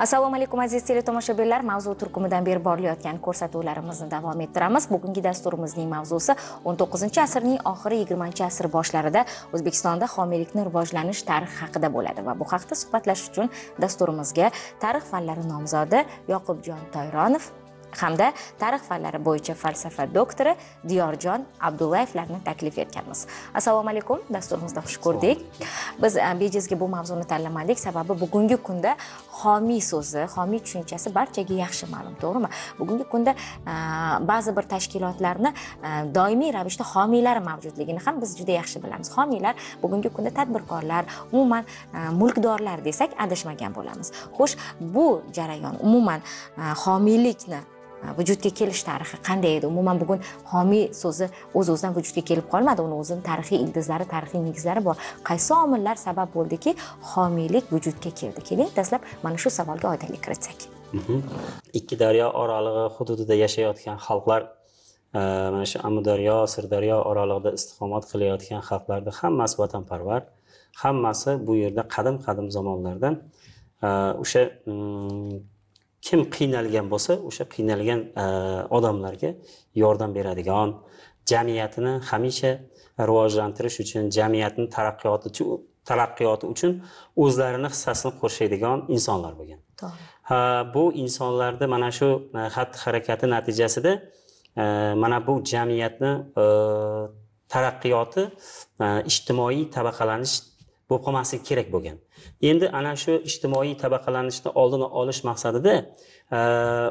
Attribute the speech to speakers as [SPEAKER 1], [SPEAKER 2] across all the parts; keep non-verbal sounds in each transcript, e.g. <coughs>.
[SPEAKER 1] assalomu alaykum aziz teletomoshabinlar mavzu turkumidan beri borilayotgan ko'rsatuvlarimizni davom ettiramiz bugungi dasturimizning mavzusi 19 asrning oxiri 20 asr boshlarida o'zbekistonda homiylikni rivojlanish tarixi haqida bo'ladi va bu haqda suhbatlashish uchun dasturimizga tarix fanlari nomzodi yoqubjon toyronov hamda tarix fanlari bo'yicha falsafa doktori diyorjon abdullayevlarni taklif etganmiz assalomu alaykum dasturimizda xush ko'rdik biz e, bejizga bu mavzuni tanlamadik sababi bugungi kunda homiy so'zi homiy tushunchasi barchaga yaxshi ma'lum to'g'rimi bugungi kunda e, ba'zi bir tashkilotlarni e, doimiy ravishda homiylari mavjudligini ham biz juda yaxshi bilamiz homiylar bugungi kunda tadbirkorlar umuman mulkdorlar desak adashmagan bo'lamiz xo'sh bu jarayon umuman homiylikni vujudga kelish tarixi qanday edi umuman bugun homiy so'zi o'z o'zidan vujudga kelib qolmadi uni o'zini tarixiy ildizlari tarixiy negizlari bor qaysi omillar sabab bo'ldiki homiylik vujudga keldi keling dastlab mana shu savolga oydinlik kiritsak
[SPEAKER 2] mhm. ikki daryo oralig'i hududida yashayotgan xalqlar e, mana shu amudaryo sirdaryo oralig'ida istiqomat qilayotgan xalqlarni hammasi vatanparvar hammasi bu yerda qadim qadim zamonlardan e, o'sha mm, kim qiynalgan bo'lsa o'sha qiynalgan e, odamlarga yordam beradigan jamiyatini hamisha rivojlantirish uchun jamiyatni taraqqiyoti taraqqiyoti uchun o'zlarini hissasini qo'shadigan insonlar bo'lgan bu insonlarni mana shu e, xatti harakati natijasida e, mana bu jamiyatni taraqqiyoti ijtimoiy tabaqalanish bo'lib qolmasligi kerak bo'lgan endi ana shu ijtimoiy tabaqalanishni oldini olish maqsadida e,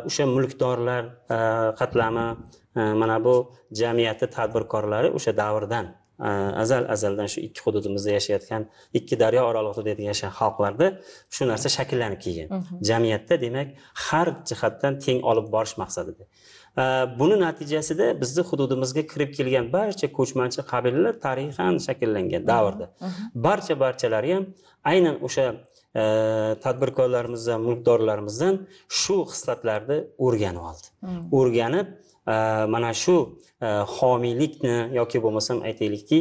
[SPEAKER 2] o'sha mulkdorlar e, qatlami e, mana bu jamiyati tadbirkorlari o'sha davrdan azal azaldan shu ikki hududimizda yashayotgan ikki daryo oralig'ida deydigan yashagan xalqlarda shu narsa shakllanib kelgan mhmm. jamiyatda demak har jihatdan teng olib borish maqsadida buni natijasida bizni hududimizga kirib kelgan barcha ko'chmanchi qabilalar tarixan shakllangan davrda barcha barchalari ham aynan o'sha tadbirkorlarimizdan mulkdorlarimizdan shu xislatlarni o'rganib oldi o'rganib mana shu homiylikni yoki bo'lmasam aytaylikki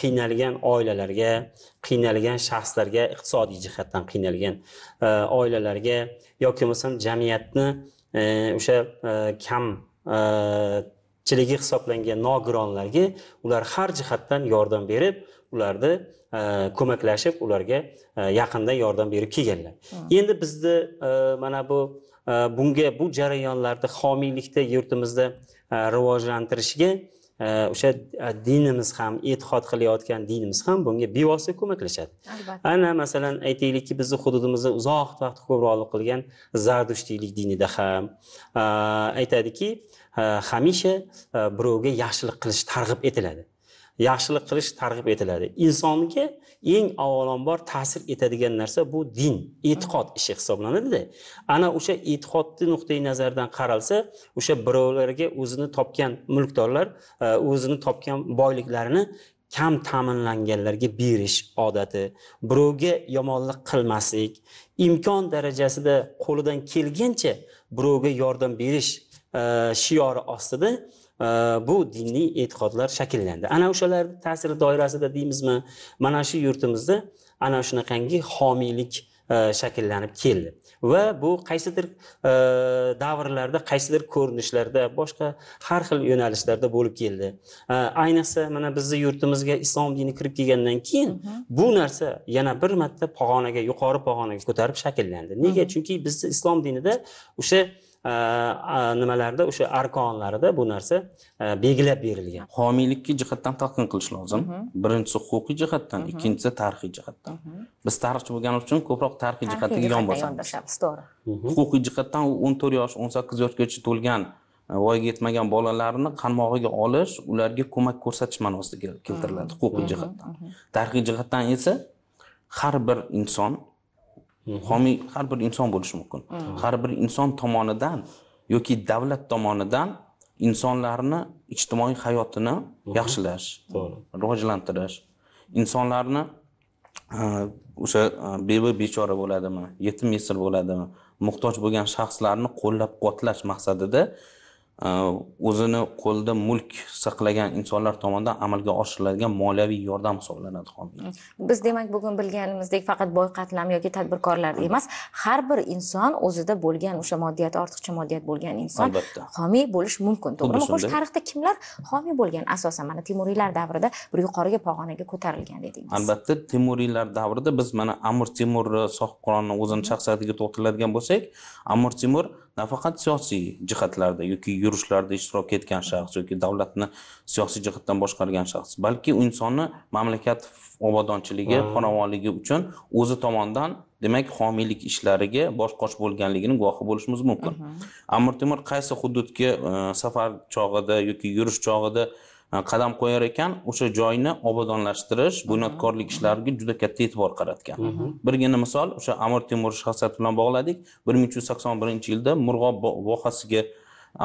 [SPEAKER 2] qiynalgan oilalarga qiynalgan shaxslarga iqtisodiy jihatdan qiynalgan oilalarga yoki bo'lmasam jamiyatni E, o'sha e, kam e, chiligi hisoblangan nogironlarga ular har jihatdan yordam berib ularni ko'maklashib ularga yaqindan yordam berib kelganlar hmm. endi bizni mana bu bunga bu jarayonlarni homiylikda yurtimizda rivojlantirishga o'sha e, dinimiz ham e'tiqod qilayotgan dinimiz ham bunga bevosita ko'maklashadi albatta ana masalan aytaylikki bizni hududimizda uzoq vaqt hukmronlik qilgan zardushtiylik dinida ham e, aytadiki e, hamisha birovga yaxshilik qilish targ'ib etiladi yaxshilik qilish targ'ib etiladi insonga eng avvalambor ta'sir etadigan narsa bu din e'tiqod ishi hisoblanadida ana o'sha e'tiqodni nuqtai nazardan qaralsa o'sha birovlarga o'zini topgan mulkdorlar e, o'zini topgan boyliklarini kam ta'minlanganlarga berish odati birovga yomonlik qilmaslik imkon darajasida qo'lidan kelgancha birovga yordam berish e, shiori ostida bu diniy e'tiqodlar shakllandi ana o'shalar ta'siri doirasida deymizmi mana shu yurtimizda ana shunaqangi homiylik e, shakllanib keldi va bu qaysidir e, davrlarda qaysidir ko'rinishlarda boshqa har xil yo'nalishlarda bo'lib keldi e, ayniqsa mana bizni yurtimizga islom dini kirib kelgandan keyin bu narsa yana bir marta pog'onaga yuqori pog'onaga ko'tarib shakllandi nega chunki bizni islom dinida o'sha Э, nimalarda o'sha arkonlarida bu narsa э, belgilab
[SPEAKER 3] berilgan homiylikka jihatdan talqin qilish lozim birinchisi huquqiy jihatdan ikkinchisi tarixiy jihatdan biz tarixchi bo'lganimiz uchun ko'proq tarixiy jihatga yon
[SPEAKER 1] to'g'ri
[SPEAKER 3] huquqiy jihatdan u o'n to'rt yosh o'n sakkiz yoshgacha to'lgan э, voyaga yetmagan bolalarni qarmog'iga olish ularga ko'mak ko'rsatish ma'nosida keltiriladi huquqiy jihatdan tarixiy jihatdan esa har bir inson homiy har bir inson bo'lishi mumkin har bir inson tomonidan yoki davlat tomonidan insonlarni ijtimoiy hayotini yaxshilash rivojlantirish insonlarni e, o'sha e, beva bechora bo'ladimi yetim yesir bo'ladimi muhtoj bo'lgan shaxslarni qo'llab quvvatlash maqsadida Э, o'zini qo'lida mulk saqlagan insonlar tomonidan amalga oshiriladigan moliyaviy yordam hisoblanadi
[SPEAKER 1] biz demak bugun bilganimizdek faqat boy qatlam yoki tadbirkorlar emas har bir inson o'zida bo'lgan o'sha moddiyat ortiqcha moddiyat bo'lgan inson albatta homiy bo'lish mumkin to'g'rimi xo'sh tarixda kimlar homiy bo'lgan asosan mana temuriylar davrida bir yuqoriga pog'onaga ko'tarilgan dedingiz
[SPEAKER 3] albatta temuriylar davrida biz mana amir temur sohibqironni o'zini shaxsiyatiga to'xtaladigan bo'lsak amir temur nafaqat siyosiy jihatlarda yoki yurishlarda ishtirok etgan shaxs yoki davlatni siyosiy jihatdan boshqargan shaxs balki u insonni mamlakat obodonchiligi hmm. farovonligi uchun o'zi tomonidan demak homiylik ishlariga bosh qosh bo'lganligini guvohi bo'lishimiz mumkin mhmm. amir temur qaysi hududga e, safar chog'ida yoki yurish chog'ida Э, qadam qo'yar ekan o'sha joyni obodonlashtirish bunyodkorlik ishlariga juda katta e'tibor qaratgan mhmm. birgina misol o'sha amir temur shaxsiyati bilan bog'ladik bir ming uch yuz sakson birinchi yilda murg'ob vohasiga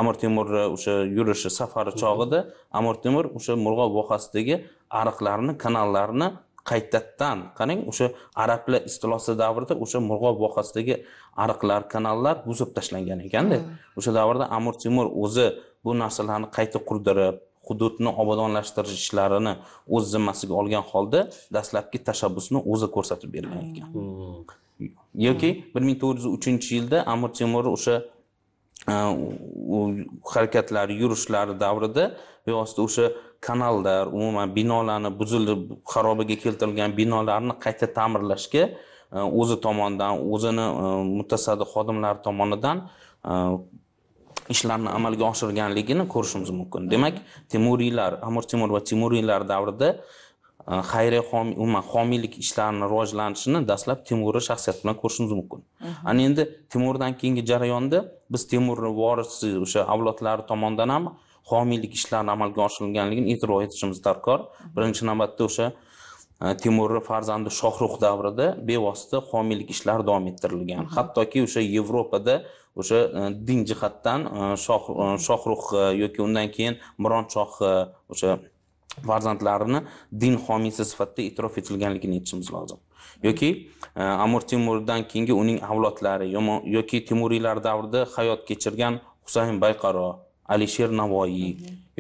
[SPEAKER 3] amir temurni e, o'sha yurishi safari mhmm. chog'ida amir temur o'sha murg'ob vohasidagi ariqlarni kanallarni qaytadan qarang o'sha arablar istilosi davrida o'sha murg'ob vohasidagi ariqlar kanallar buzib tashlangan ekanda o'sha davrda amir temur o'zi bu narsalarni qayta qurdirib hududni obodonlashtirish ishlarini o'z zimmasiga olgan holda dastlabki tashabbusni o'zi ko'rsatib bergan ekan hmm. yoki bir ming to'rt yuz uchinchi yilda amir temur o'sha e, harakatlari yurishlari davrida bevosita o'sha kanallar umuman binolarni buzilib xarobaga keltirilgan binolarni qayta ta'mirlashga e, o'zi tomonidan o'zini e, mutasaddi xodimlari tomonidan ishlarni amalga oshirganligini ko'rishimiz mumkin demak temuriylar amir temur va temuriylar davrida e, xayriya umuman homiylik ishlarini rivojlanishini dastlab temuriy shaxsiyat bilan ko'rishimiz mumkin ana endi temurdan keyingi jarayonda biz temurni vorisi o'sha avlodlari tomonidan ham homiylik ishlarini amalga oshirilganligini e'tirof etishimiz darkor birinchi navbatda o'sha e, temurni farzandi shohruh davrida bevosita homiylik ishlari davom ettirilgan hattoki o'sha yevropada o'sha e, din jihatdan e, shoh e, shohrux yoki undan keyin miron o'sha farzandlarini din homiysi sifatida e'tirof etilganligini aytishimiz lozim yoki amir temurdan keyingi uning avlodlari yoki temuriylar davrida hayot kechirgan husayn bayqaro alisher navoiy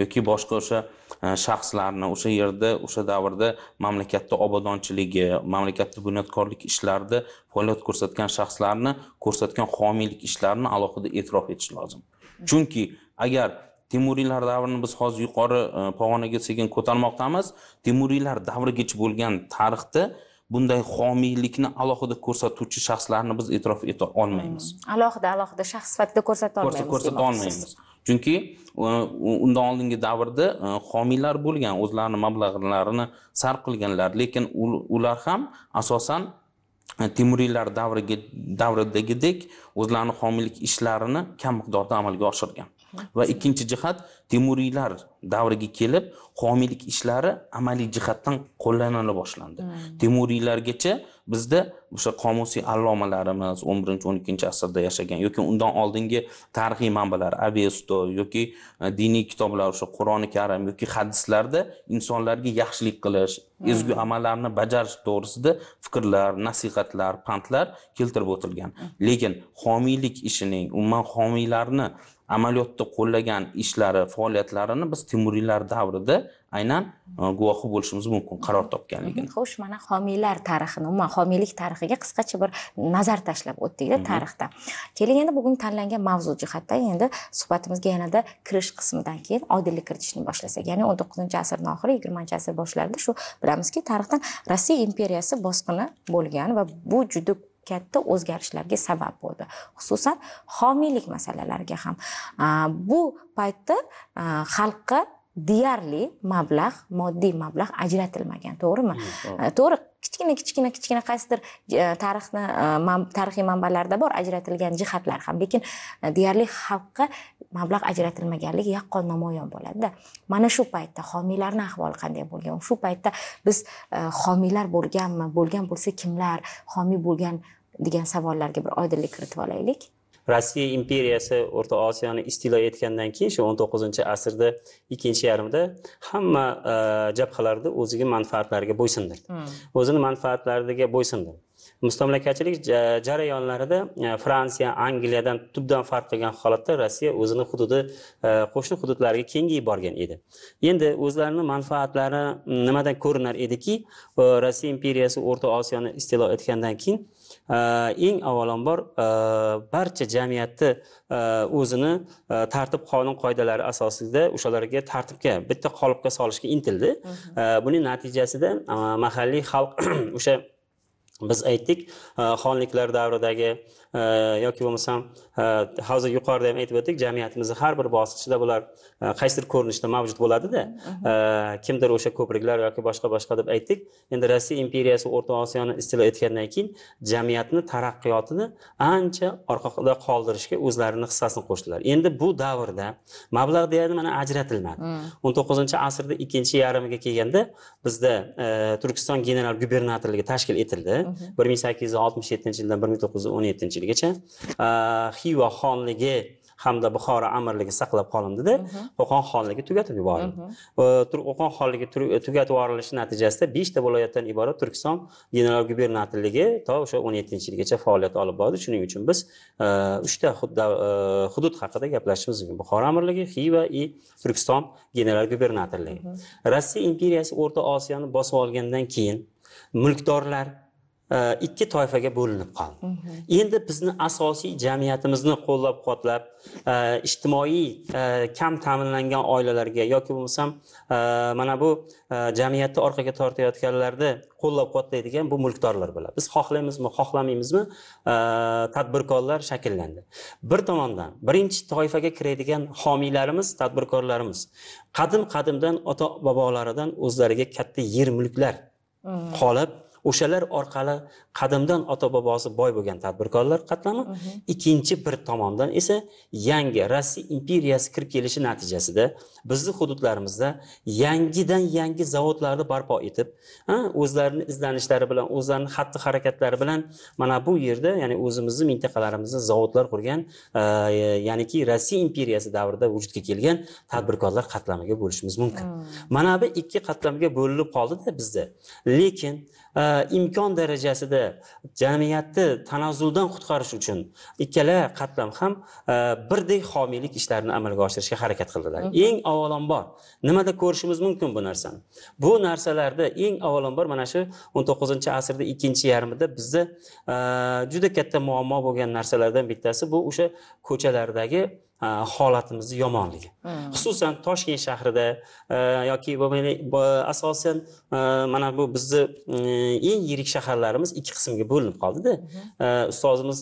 [SPEAKER 3] yoki boshqa o'sha e, shaxslarni o'sha yerda o'sha davrda mamlakatni obodonchiligi mamlakatni bunyodkorlik ishlarida faoliyat ko'rsatgan shaxslarni ko'rsatgan homiylik ishlarini alohida e'tirof etish lozim chunki agar temuriylar davrini biz hozir yuqori e, pog'onaga sekin ko'tarmoqdamiz temuriylar davrigacha bo'lgan tarixda bunday homiylikni alohida ko'rsatuvchi shaxslarni biz e'tirof eta olmaymiz
[SPEAKER 1] alohida alohida shaxs sifatida ko'rsata olmaymiz ko'rsata olmaymiz
[SPEAKER 3] chunki undan oldingi davrda e, homiylar bo'lgan o'zlarini mablag'larini sarf qilganlar lekin ular ham asosan e, temuriylar davriga davridagidek o'zlarini homiylik ishlarini kam miqdorda amalga oshirgan va ikkinchi jihat temuriylar davriga kelib homiylik ishlari amaliy jihatdan qo'llanila boshlandi hmm. temuriylargacha bizda o'sha qomusiy allomalarimiz o'n birinchi o'n ikkinchi asrda yashagan yoki undan oldingi tarixiy manbalar avesto yoki e, diniy kitoblar o'sha qur'oni karim yoki hadislarda insonlarga yaxshilik qilish hmm. ezgu amallarni bajarish to'g'risida fikrlar nasihatlar pandlar keltirib o'tilgan hmm. lekin homiylik ishining umuman homiylarni amaliyotda qo'llagan ishlari faoliyatlarini biz temuriylar davrida aynan e, guvohi bo'lishimiz mumkin qaror topganligini
[SPEAKER 1] xo'sh mana homiylar tarixini umuman homiylik tarixiga qisqacha bir nazar tashlab o'tdikda tarixda keling endi bugun tanlangan mavzu jihatdan endi suhbatimizga yanada kirish qismidan keyin oydinlik kiritishni boshlasak ya'ni o'n to'qqizinchi asrni oxiri yigirmanchi asr boshlarida shu bilamizki tarixdan rossiya imperiyasi bosqini bo'lgan va bu juda katta o'zgarishlarga sabab bo'ldi xususan homiylik masalalariga ham bu paytda xalqqa deyarli mablag' moddiy mablag' ajratilmagan to'g'rimi hm, to'g'ri kichkina kichkina kichkina qaysidir e, tarixni e, tarixiy manbalarda bor ajratilgan jihatlar ham lekin e, deyarli xalqqa mablag' ajratilmaganligi yaqqol namoyon bo'ladida mana shu paytda homiylarni ahvoli qanday bo'lgan shu paytda biz e, homiylar bo'lganmi bo'lgan bo'lsa kimlar homiy bo'lgan degan savollarga bir oydinlik kiritib olaylik
[SPEAKER 2] rossiya imperiyasi o'rta osiyoni istilo etgandan keyin shu o'n to'qqizinchi asrda ikkinchi yarmida hamma e, jabhalarda o'ziga manfaatlariga bo'ysundirdi hmm. o'zini manfaatlariga bo'ysundirdi mustamlakachilik jarayonlarida e, fransiya angliyadan tubdan farq qilgan holatda rossiya o'zini hududi e, qo'shni hududlariga kengayib borgan edi endi o'zlarini manfaatlari nimadan ko'rinar ediki e, rossiya imperiyasi o'rta osiyoni istilo etgandan keyin eng avvalambor barcha jamiyatni o'zini tartib qonun qoidalari asosida o'shalarga tartibga bitta qolipga solishga intildi buning natijasida mahalliy xalq <clears throat> o'sha biz aytdik e, xonliklar davridagi yoki bo'lmasam e, hozir yuqorida ham aytib o'tdik jamiyatimizni har bir bosqichida bular e, qaysidir ko'rinishda mavjud bo'ladida kimdir o'sha ko'priklar yoki boshqa boshqa deb aytdik endi rossiya imperiyasi o'rta osiyoni istilo etgandan keyin jamiyatni taraqqiyotini ancha orqada qoldirishga o'zlarini hissasini qo'shdilar endi bu davrda mablag' deyarli mana ajratilmadi o'n to'qqizinchi asrni ikkinchi yarmiga kelganda bizda e, turkiston general gubernatorligi tashkil etildi bir ming sakkiz yuz oltmish yettinchi yildan bir ming to'qqiz yuz o'n yettinchi yilgacha xiva xonligi hamda buxoro amirligi saqlab qolindida qo'qon xonligi tugatib yuborildi qo'qon xonligi tugatib yuborilishi natijasida beshta viloyatdan iborat turkiston general gubernatorligi to o'sha o'n yettinchi yilgacha faoliyat olib bordi shuning uchun biz uchta hudud haqida gaplashishimiz mumkin buxoro amirligi xiva и turkiston general gubernatorligi rossiya imperiyasi o'rta osiyoni bosib olgandan keyin mulkdorlar ikki toifaga bo'linib qoldi mhm. endi bizni asosiy jamiyatimizni qo'llab quvvatlab e, ijtimoiy e, kam ta'minlangan oilalarga yoki bo'lmasam e, mana bu jamiyatni orqaga tortayotganlarni qo'llab quvvatlaydigan bu mulkdorlar bo'ladi biz xohlaymizmi xohlamaymizmi tadbirkorlar shakllandi bir tomondan birinchi toifaga kiradigan homiylarimiz tadbirkorlarimiz qadim qadimdan ota bobolaridan o'zlariga katta yer mulklar mhm. qolib o'shalar orqali qadimdan ota bobosi boy bo'lgan tadbirkorlar qatlami mhm. ikkinchi bir tomondan esa yangi rossiya imperiyasi kirib kelishi natijasida bizni hududlarimizda yangidan yangi zavodlarni barpo etib o'zlarini izlanishlari bilan o'zlarini xatti harakatlari bilan mana bu yerda ya'ni o'zimizni mintaqalarimizda zavodlar qurgan e, ya'niki rossiya imperiyasi davrida vujudga kelgan tadbirkorlar qatlamiga bo'lishimiz mumkin mm. mana bu ikki qatlamga bo'linib qoldida bizda lekin Э, imkon darajasida jamiyatni tanazzuldan qutqarish uchun ikkala qatlam ham e, birdek homiylik ishlarini amalga oshirishga harakat qildilar mhmm. eng avvalambor nimada ko'rishimiz mumkin bu narsani bu narsalarda eng avvalambor mana shu o'n to'qqizinchi asrda ikkinchi yarmida bizda e, juda katta muammo bo'lgan narsalardan bittasi bu o'sha ko'chalardagi holatimizni yomonligi mm. xususan toshkent shahrida e, yoki asosan e, mana bu bizni e, eng yirik shaharlarimiz ikki qismga bo'linib qoldida mm-hmm. ustozimiz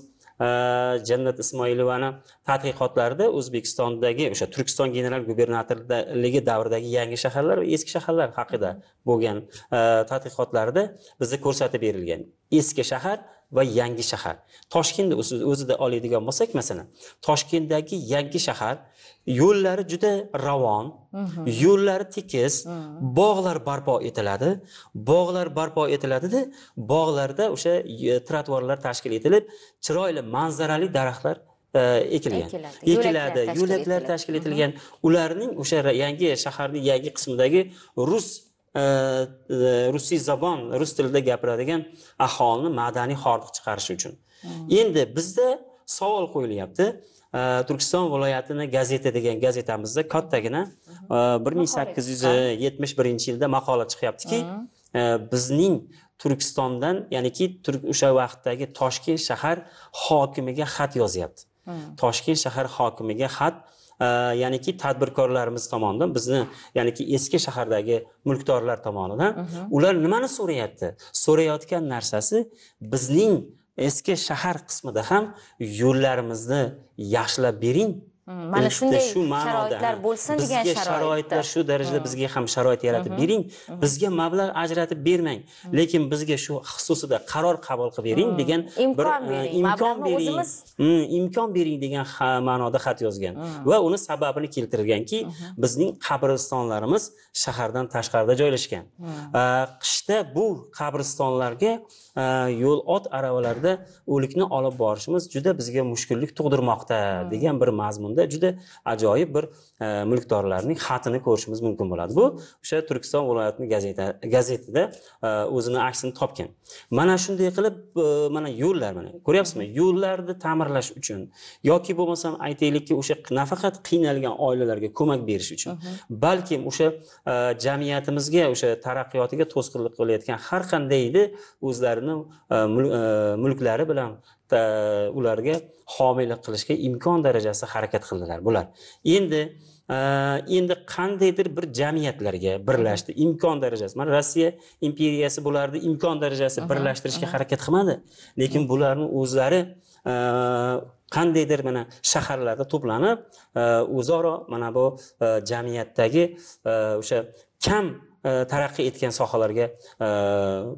[SPEAKER 2] jannat ismoilovani tadqiqotlarida o'zbekistondagi o'sha turkiston general gubernatorligi davridagi yangi shaharlar va eski shaharlar haqida mm-hmm. bo'lgan tadqiqotlarida bizga ko'rsatib berilgan eski shahar va yangi shahar toshkentni o'zida oladigan bo'lsak masalan toshkentdagi yangi shahar yo'llari juda ravon mhm. yo'llari tekis mhm. bog'lar barpo etiladi bog'lar barpo etiladida bog'larda o'sha e, trotuarlar tashkil etilib chiroyli manzarali daraxtlar e, ekilgan ekiladi yo'laklar tashkil etilgan mhm. ularning o'sha yangi shaharni yangi qismidagi rus E, rusiy zabon rus tilida gapiradigan aholini madaniy hordiq chiqarish uchun hmm. endi bizda savol qo'yilyapti turkiston viloyatini gazeta degan gazetamizda kattagina hmm. e, bir ming sakkiz yuz yetmish birinchi yilda maqola chiqyaptiki hmm. bizning turkistondan ya'niki o'sha vaqtdagi toshkent shahar hokimiga xat yozyapti toshkent shahar hokimiga xat ya'niki tadbirkorlarimiz tomonidan bizni ya'niki eski shahardagi mulkdorlar tomonidan ular nimani so'rayapti so'rayotgan narsasi bizning eski shahar qismida ham yo'llarimizni yaxshilab bering
[SPEAKER 1] mana shunday shu sharoitlar bo'lsin degan sharoitlar sharoitlar shu darajada
[SPEAKER 2] bizga ham sharoit yaratib bering bizga mablag' ajratib bermang lekin bizga shu xususida qaror qabul qilib bering degan bir imkon e, bering imkon bering degan ma'noda xat yozgan va uni sababini keltirganki bizning qabristonlarimiz shahardan tashqarida joylashgan e, qishda bu qabristonlarga e, yo'l ot aravalarda o'likni olib borishimiz juda bizga mushkullik tug'dirmoqda degan bir mazmun tomda juda ajoyib bir e, mulkdorlarning xatini ko'rishimiz mumkin bo'ladi bu o'sha turkiston viloyatini gazeta gazetida e, o'zini aksini topgan mana shunday qilib e, mana yo'llar mana ko'ryapsizmi yo'llarni ta'mirlash uchun yoki bo'lmasam aytaylikki o'sha nafaqat qiynalgan oilalarga ko'mak berish uchun balkim o'sha jamiyatimizga o'sha taraqqiyotiga to'sqinlik qilayotgan har qandaydi o'zlarini mulklari bilan ularga homiylik qilishga imkon darajasida harakat qildilar bular endi e, endi qandaydir bir jamiyatlarga birlashdi imkon darajasi mana rossiya imperiyasi bularni imkon darajasi birlashtirishga harakat qilmadi lekin bularni o'zlari e, qandaydir mana shaharlarda to'planib e, o'zaro mana bu jamiyatdagi o'sha kam Э, taraqqiy etgan sohalarga э,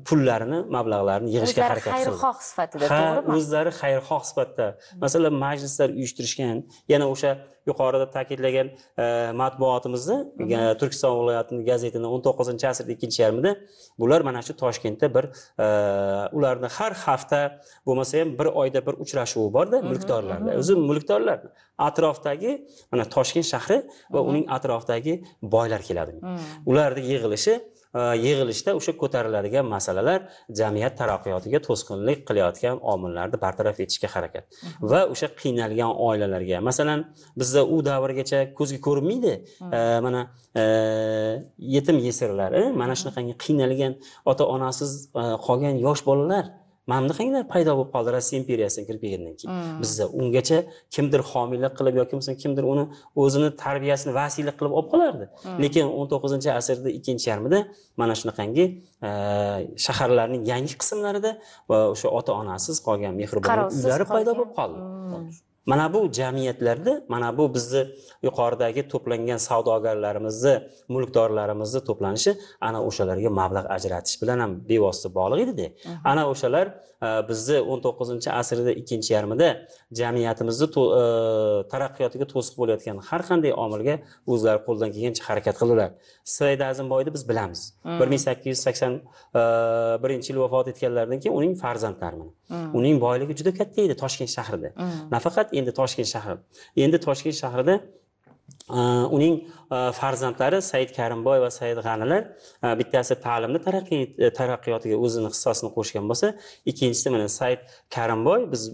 [SPEAKER 2] pullarini mablag'larini yig'ishga harakat qildi xayrixoh
[SPEAKER 1] sifatida to'g'rimi ha o'zlari
[SPEAKER 2] xayrixoh sifatida masalan majlislar uyushtirishgan yana o'sha yuqorida ta'kidlagan e, matbuotimizni e, turkiston viloyatini gazetini o'n to'qqizinchi asrni ikkinchi yarmida bular mana shu toshkentda bir e, ularni har hafta bo'lmasa ham bir oyda bir uchrashuvi borda mulkdorlarni o'zi mulkdorlar atrofdagi mana toshkent shahri va uning atrofidagi boylar keladi ularni yig'ilishi yig'ilishda o'sha ko'tariladigan masalalar jamiyat taraqqiyotiga to'sqinlik qilayotgan omillarni bartaraf etishga harakat va o'sha qiynalgan oilalarga masalan bizda u davrgacha ko'zga ko'rinmaydi mana yetim yesirlari e, mana shunaqangi qiynalgan ota onasiz e, qolgan yosh bolalar mamliqalar paydo bo'lib qoldi rossiya imperiyasiga kirib kelgandan keyin hmm. bizda ungacha kimdir homiylik qilib yoki bo'lmasam kimdir uni o'zini tarbiyasini vasiylik qilib olib qolardi hmm. lekin o'n to'qqizinchi asrni ikkinchi yarmida mana shunaqangi e, shaharlarning yangi qismlarida va o'sha ota onasiz qolgan mehribon uylari paydo bo'lib qoldi hmm. mana bu jamiyatlarda mana bu bizni yuqoridagi to'plangan savdogarlarimizni mulkdorlarimizni to'planishi ana o'shalarga mablag' ajratish bilan ham bevosita bog'liq edida ana o'shalar bizni o'n to'qqizinchi asrni ikkinchi yarmida jamiyatimizni e, taraqqiyotiga to'siq bo'layotgan har qanday omilga o'zlari qo'ldan kelgancha harakat qildilar said azimboyni biz bilamiz hmm. bir ming sakkiz yuz sakson e, birinchi yil vafot etganlaridan keyin uning farzandlari mana hmm. uning boyligi juda katta edi toshkent shahrida hmm. nafaqat endi toshkent shahri endi toshkent shahrida e, uning Э, farzandlari said karimboy va said g'anilar э, bittasi ta'limni e, taraqqiyotiga o'zini hissasini qo'shgan bo'lsa ikkinchisi mana said karimboy biz e,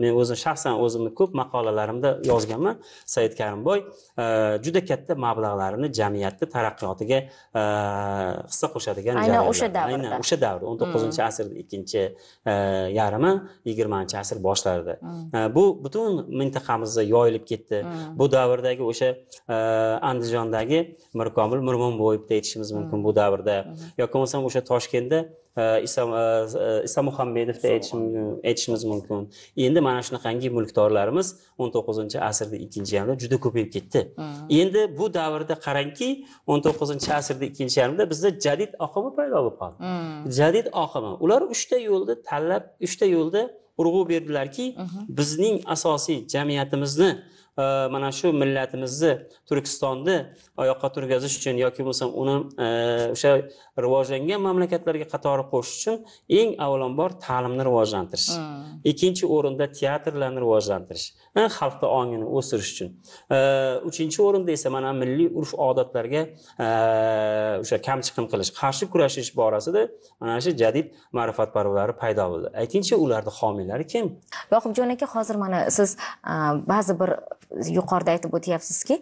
[SPEAKER 2] men o'zim shaxsan o'zimni ko'p maqolalarimda yozganman said karimboy e, juda katta mablag'larini jamiyatni taraqqiyotiga hissa qo'shadigan aynan o'sha davrda aynan o'sha davr o'n to'qqizinchi mm. asrni ikkinchi yarimi yigirmanchi asr boshlarida mm. bu butun mintaqamizda yoyilib ketdi mm. bu davrdagi o'sha andijondagi mirkomil mirmonboyevda aytishimiz hmm. mumkin bu davrda hmm. yoki bo'lmasam o'sha toshkentda e, iso e, e, muhammadovda aytishimiz mumkin endi mana shunaqangi mulkdorlarimiz o'n to'qqizinchi asrni ikkinchi yarmida juda ko'payib ketdi hmm. endi bu davrda qarangki o'n to'qqizinchi asrni ikkinchi yarmida bizda jadid oqimi paydo bo'lib qoldi jadid oqimi ular uchta yo'lni tanlab uchta yo'lda urg'u berdilarki bizning asosiy jamiyatimizni mana shu millatimizni turkistonni oyoqqa turgazish uchun yoki bo'lmasam uni e, o'sha rivojlangan mamlakatlarga qatori qo'shish uchun eng avvalambor ta'limni rivojlantirish ikkinchi o'rinda teatrlarni rivojlantirish xalqni ongini o'stirish uchun uchinchi o'rinda esa mana milliy urf odatlarga o'sha kam qilish qarshi kurashish borasida mana shu jadid
[SPEAKER 1] ma'rifatparvarlari paydo bo'ldi aytingchi ularni homiylari kim yoqubjon aka hozir mana siz ba'zi bir yuqorida aytib o'tyapsizki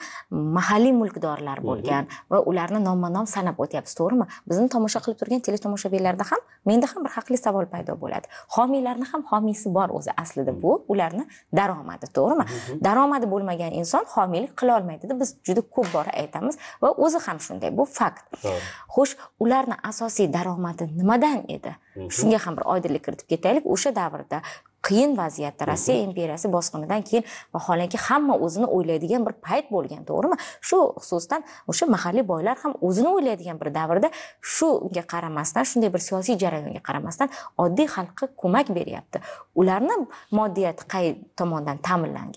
[SPEAKER 1] mahalliy mulkdorlar bo'lgan va ularni nomma nom sanab o'tyapsiz to'g'rimi biz bizni tomosha qilib turgan teletomoshabinlarda ham menda ham bir haqli savol paydo bo'ladi homiylarni ham homiysi bor o'zi aslida bu hmm. ularni daromadi to'g'rimi daromadi bo'lmagan inson homiylik qila olmaydi deb biz juda ko'p bora aytamiz va o'zi ham shunday bu fakt xo'sh ularni asosiy daromadi nimadan edi shunga ham bir oydinlik kiritib ketaylik o'sha davrda qiyin vaziyatda rossiya imperiyasi bosqinidan keyin vaholanki hamma o'zini o'ylaydigan bir payt bo'lgan to'g'rimi shu xususdan o'sha mahalliy boylar ham o'zini o'ylaydigan bir davrda shunga qaramasdan shunday bir siyosiy jarayonga qaramasdan oddiy xalqqa ko'mak beryapti ularni moddiyati qay tomondan ta'minlangan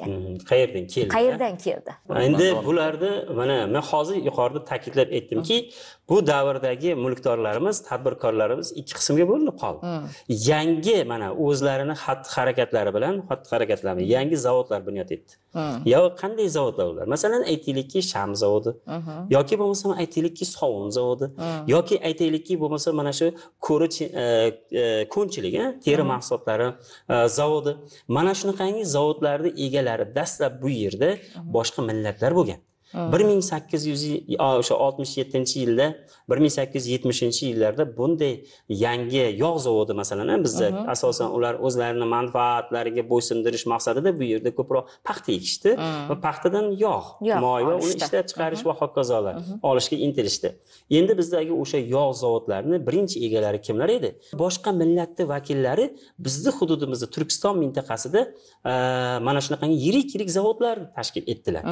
[SPEAKER 2] qayerdan keldi qayerdan keldi endi bularni mana man hozir yuqorida ta'kidlab aytdimki bu davrdagi mulkdorlarimiz tadbirkorlarimiz ikki qismga bo'linib qoldi hmm. yangi mana o'zlarini xatti harakatlari bilan xatti harakatlari bilan yangi zavodlar bunyod etdi hmm. yo qanday zavodlar ular masalan aytaylikki sham zavodi hmm. yoki bo'lmasam aytaylikki sovun zavodi hmm. yoki aytaylikki bo'lmasa mana shu ko'ri e, e, ko'nchilik teri hmm. mahsulotlari e, zavodi mana shunaqangi zavodlarni egalari dastlab bu yerda uh-huh. boshqa millatlar bo'lgan bir ming sakkiz yuz o'sha oltmish yettinchi yilda bir ming sakkiz yuz yetmishinchi yillarda bunday yangi yog' zavodi masalan bizda asosan ular o'zlarini manfaatlariga bo'ysundirish maqsadida bu yerda ko'proq paxta ekishdi va paxtadan yog' moy va uni ishlab chiqarish va hokazolar olishga intilishdi endi bizdagi o'sha yog' zavodlarini birinchi egalari kimlar edi boshqa millatni vakillari bizni hududimizda turkiston mintaqasida mana shunaqangi yirik yirik zavodlarni tashkil etdilar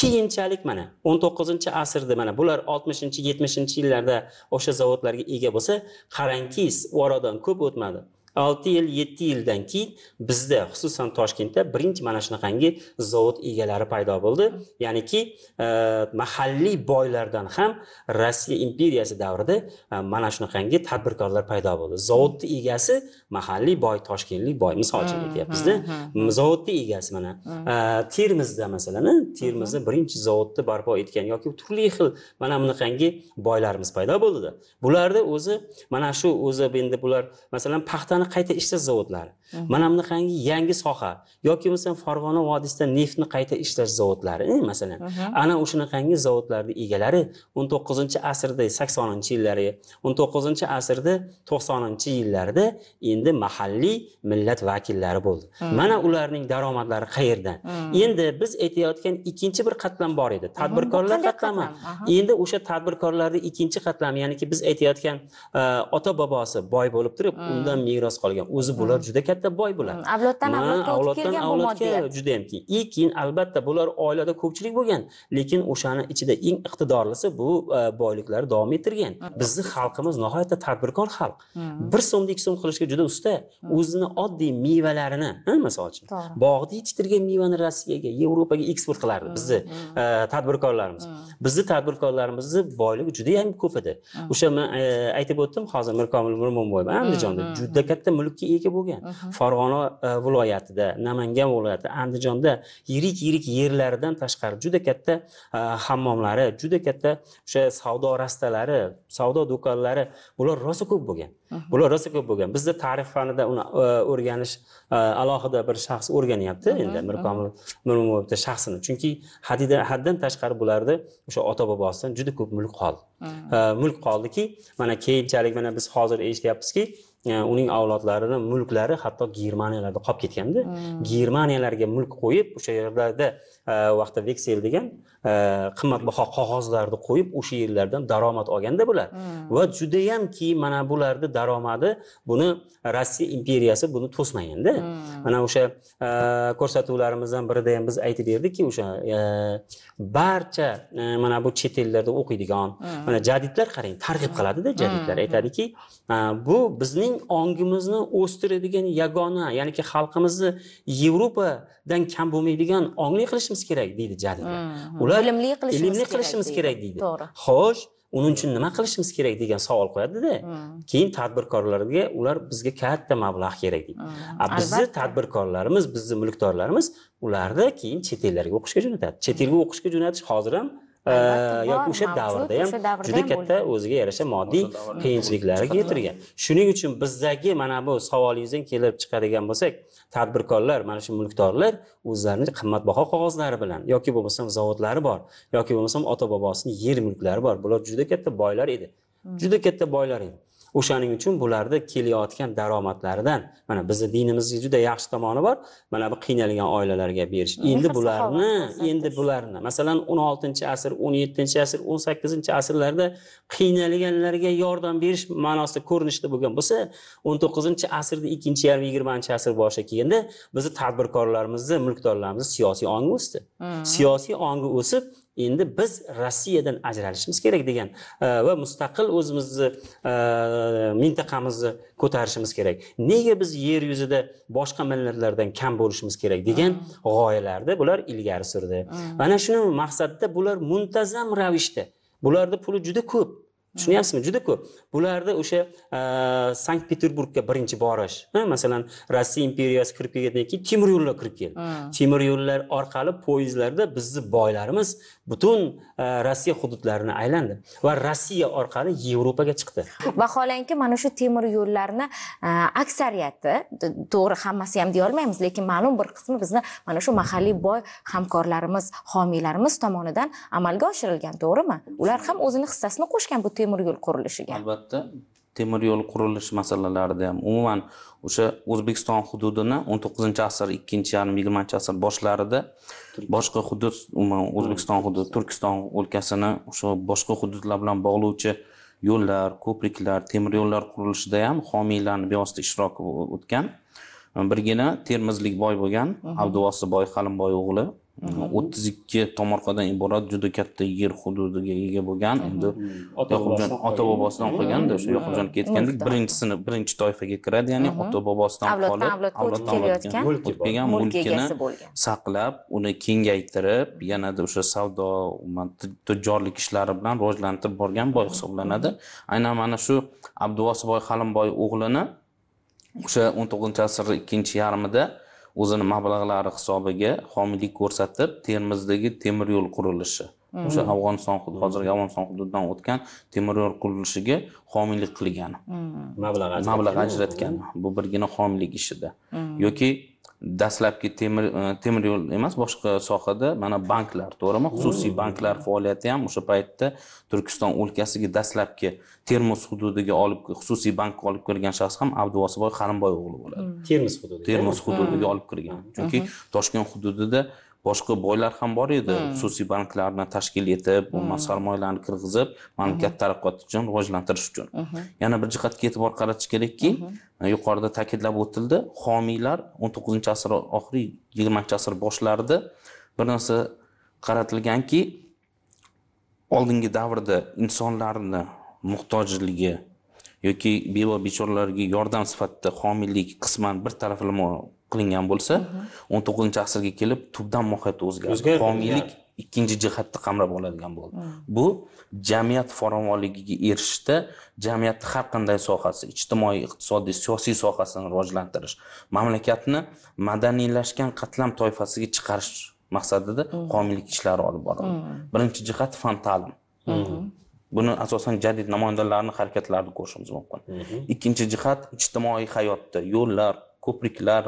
[SPEAKER 2] keyinchalik mana o'n to'qqizinchi asrda mana bular oltmishinchi yetmishinchi yillarda o'sha zavodlarga ega bo'lsa qarangki oradan ko'p o'tmadi olti yil yetti yildan keyin bizda xususan toshkentda birinchi mana shunaqangi zavod egalari paydo bo'ldi ya'niki e, mahalliy boylardan ham rossiya imperiyasi davrida e, mana shunaqangi tadbirkorlar paydo bo'ldi zavodni egasi mahalliy boy toshkentlik boy misol uchun hmm, aytyapmizda hmm, hmm, zavodni egasi mana e, termizda masalan termizda birinchi zavodni barpo etgan yoki turli xil mana bunaqangi boylarimiz paydo bo'ldida bularni o'zi mana shu o'zi endi bular masalan paxtani qayta ishlash zavodlari mana bunaqangi yangi soha yoki masalan farg'ona vodiysida neftni qayta ishlash zavodlari e, masalan ana o'shanaqangi zavodlarni egalari o'n to'qqizinchi asrda saksoninchi yillari o'n to'qqizinchi asrda to'qsoninchi yillarda endi mahalliy millat vakillari bo'ldi mana ularning daromadlari qayerdan endi biz aytayotgan ikkinchi bir qatlam bor edi tadbirkorlar qatlami endi o'sha tadbirkorlarni ikkinchi qatlami ya'niki biz aytayotgan e, ota bobosi boy bo'lib turib undan meros qolgan o'zi bular juda katta katta boy hmm, bo'ladi avloddan avlodga avloddan avlodga judayam keng и keyin albatta bular oilada ko'pchilik bo'lgan lekin o'shani ichida eng iqtidorlisi bu e, boyliklari davom ettirgan hmm. bizni xalqimiz nihoyatda tadbirkor xalq hmm. bir so'mda ikki so'm qilishga juda usta o'zini oddiy mevalarini misol uchun bog'da yetishtirgan mevani rossiyaga yevropaga eksport qilardi bizni e, tadbirkorlarimiz bizni tadbirkorlarimizni boyligi ham ko'p edi o'sha man e, aytib o'tdim hozir mirkomil mirmonboyev andijonda juda katta mulkka ega bo'lgan farg'ona e, viloyatida namangan viloyati andijonda yirik yirik yerlardan tashqari juda katta e, hammomlari juda katta o'sha savdo rastalari savdo do'konlari bular rosa ko'p bo'lgan bular rosa ko'p bo'lgan bizda tarix fanida uni e, o'rganish alohida bir shaxs o'rganyapti endi mirkomil mirmo'min bitta shaxsini chunki haddan tashqari bularni o'sha ota bobosidan juda ko'p mulk qoldi mulk qoldiki mana keyinchalik mana biz hozir eshityapmizki E, uning avlodlarini mulklari hatto germaniyalarda qolib ketganda hmm. germaniyalarga mulk qo'yib o'sha yerlarda e, vaqtda veksel degan qimmatbaho qog'ozlarni qo'yib o'sha yerlardan daromad olganda bular hmm. va judayamki mana bularni daromadi buni rossiya imperiyasi buni to'smaganda hmm. mana o'sha e, ko'rsatuvlarimizdan birida ham biz aytib berdikki o'sha e, barcha e, mana bu chet ellarda o'qiydigan hmm. mana jadidlar qarang targ'ib qiladida jadidlar aytadiki bu bizning ongimizni o'stiradigan yagona ya'niki xalqimizni yevropadan kam bo'lmaydigan ongli qilishimiz kerak deydi jadidlar ular ilmli qilishimiz ilmli qilishimiz kerak deydi to'g'ri xo'sh uning uchun nima qilishimiz kerak degan savol qo'yadida hmm. keyin tadbirkorlarga ular bizga katta mablag' kerak deydi hmm. a bizni tadbirkorlarimiz bizni mulkdorlarimiz ularni keyin chet ellarga o'qishga jo'natadi chet elga o'qishga jo'natish hozir ham yoki o'sha davrda ham juda katta o'ziga yarasha moddiy qiyinchiliklarga yetirgan shuning uchun bizdagi mana bu savolingizdan kelib chiqadigan bo'lsak tadbirkorlar mana shu mulkdorlar o'zlarini qimmatbaho qog'ozlari bilan yoki bo'lmasam zavodlari bor yoki bo'lmasam ota bobosini yer mulklari bor bular juda katta boylar edi hmm. juda katta boylar edi o'shaning uchun bularni kelayotgan daromadlaridan mana bizni dinimizni juda yaxshi tomoni bor mana bu qiynalgan oilalarga berish endi bularni endi bularni masalan o'n oltinchi asr o'n yettinchi asr o'n sakkizinchi asrlarda qiynalganlarga yordam berish ma'nosida ko'rinishda bo'lgan bo'lsa o'n to'qqizinchi asrni ikkinchi yarmi yigirmanchi asr boshiga kelganda bizni tadbirkorlarimizni mulkdorlarimizni siyosiy ongi o'sdi hmm. siyosiy ongi o'sib endi biz rossiyadan ajralishimiz kerak degan e, va mustaqil o'zimizni e, mintaqamizni ko'tarishimiz kerak nega biz yer yuzida boshqa millatlardan kam bo'lishimiz kerak degan g'oyalarni bular ilgari surdi mana shuni maqsadda bular muntazam ravishda bularni puli juda ko'p tushunyapsizmi juda ko'p bularda o'sha e, sankt peterburgga birinchi borish masalan rossiya imperiyasi kirib kelgandan keyin temir yo'llar kirib keldi temir yo'llar orqali poyezdlarda bizni boylarimiz butun e, rossiya hududlarini aylandi va rossiya orqali yevropaga chiqdi
[SPEAKER 1] vaholanki mana shu temir yo'llarni e, aksariyati to'g'ri hammasi ham deyolmaymiz lekin ma'lum bir qismi bizni mana shu mahalliy boy hamkorlarimiz homiylarimiz tomonidan amalga oshirilgan to'g'rimi ular ham o'zini hissasini qo'shgan bu temir temir yo'l qurilishiga albatta
[SPEAKER 3] temir yo'l qurilishi masalalarida ham umuman o'sha o'zbekiston hududini o'n to'qqizinchi asr ikkinchi yarim yigirmanchi asr boshlarida boshqa hudud umuman o'zbekiston hududi turkiston o'lkasini o'sha boshqa hududlar bilan bog'lovchi yo'llar ko'priklar temir yo'llar qurilishida ham homiylarni bevosita ishtiroki o'tgan birgina termizlik boy bo'lgan abduvosi boy halimboy o'g'li o'ttiz ikki tomorqadan iborat juda katta yer hududiga ega bo'lgan endi yoqubjon ota bobosidan qolganda o'sha yoqubjon ketgandek birinchi sinf birinchi toifaga kiradi ya'ni ota bobosidan qolib avloddan avlodga o'tib kelgan mulkini saqlab uni kengaytirib yanada o'sha savdo tijorlik ishlari bilan rivojlantirib borgan boy hisoblanadi aynan mana shu abduvosi boy halimboy o'g'lini o'sha o'n to'qqizinchi asrni ikkinchi yarmida o'zini mablag'lari hisobiga homiylik ko'rsatib termizdagi temir yo'l qurilishi hmm. o'sha afg'oniston hozirgi afg'oniston hududidan o'tgan temir yo'l qurilishiga homiylik qilgan
[SPEAKER 2] hmm. mablag' mablag' ajratgan
[SPEAKER 3] bu birgina homiylik ishida hmm. yoki dastlabki temir e, temir yo'l emas boshqa sohada mana banklar to'g'rimi xususiy hmm. banklar faoliyati ham o'sha paytda turkiston o'lkasiga dastlabki termiz hududiga olib xususiy bankka olib kirgan shaxs ham abduvosiboy qarimboy o'g'li bo'ladi
[SPEAKER 2] termiz hmm. hududi termiz hududiga hmm. olib
[SPEAKER 3] kirgan chunki toshkent hududida boshqa boylar ham bor edi hmm. xususiy banklarni tashkil etib umuman hmm. sarmoyalarni kirgizib mamlakat taraqqiyoti uchun rivojlantirish uchun hmm. yana bir jihatga e'tibor qaratish kerakki yuqorida ta'kidlab o'tildi homiylar o'n to'qqizinchi asr oxiri yigirmanchi asr boshlarida bir narsa qaratilganki oldingi davrda insonlarni muhtojligi yoki beva bechoralarga yordam sifatida homiylik qisman bir taraflama qilingan bo'lsa o'n to'qqizinchi asrga kelib tubdan mohiyati o'zgardi homiylik ikkinchi jihatni qamrab oladigan bo'ldi hmm. bu jamiyat farovonligiga erishishda jamiyatni har qanday sohasi ijtimoiy iqtisodiy siyosiy sohasini rivojlantirish mamlakatni madaniylashgan qatlam toifasiga chiqarish maqsadida hmm. homiylik ishlari olib borildi hmm. birinchi jihat fan ta'lim buni asosan jadid namoyandalarni harakatlarini ko'rishimiz mumkin mhm. ikkinchi jihat ijtimoiy hayotda yo'llar ko'priklar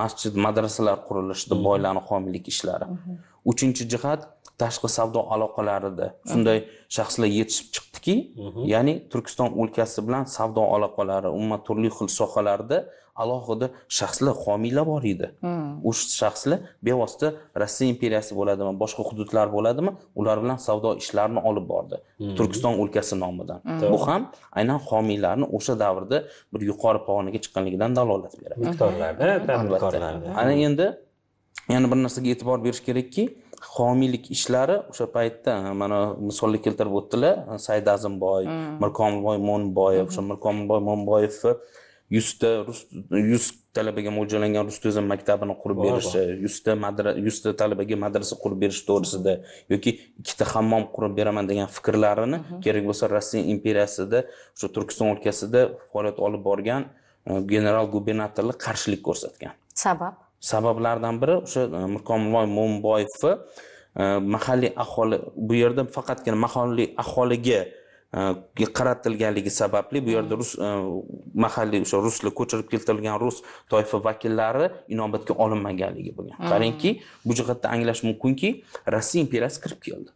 [SPEAKER 3] masjid madrasalar qurilishida mhm. boylarni homiylik ishlari mhm. uchinchi jihat tashqi savdo aloqalarida shunday shaxslar yetishib chiqdiki ya'ni turkiston o'lkasi bilan savdo aloqalari umuman turli xil sohalarda alohida shaxslar homiylar bor edi hmm. shaxslar bevosita rossiya imperiyasi bo'ladimi boshqa hududlar bo'ladimi ular bilan savdo ishlarini olib bordi hmm. turkiston o'lkasi nomidan hmm. bu ham aynan homiylarni o'sha davrda bir yuqori pog'onaga chiqqanligidan dalolat beradi ana endi yana bir narsaga e'tibor berish kerakki homiylik ishlari o'sha paytda mana misollar keltirib o'tdilar said azimboy hmm. mirkomilboy mo'minboyev o'sha mirkomilboy mo'minboyevni yuzta rus yuz talabaga mo'ljallangan rus tizim maktabini qurib berishi yuzta madra yuzta talabaga madrasa qurib berish to'g'risida yoki ikkita hammom qurib beraman degan fikrlarini kerak bo'lsa rossiya imperiyasida shu turkiston o'lkasida faoliyat olib borgan e, general gubernatorlar qarshilik ko'rsatgan sabab sabablardan biri o'sha e, mirkomilboy mo'minboyevni e, mahalliy aholi bu yerda faqatgina mahalliy aholiga qaratilganligi sababli bu yerda rus e, mahalliy o'sha ruslar ko'chirib keltirilgan rus toifa vakillari inobatga olinmaganligi bo'lgan qarangki bu jihatdan anglash mumkinki rossiya imperiyasi kirib keldi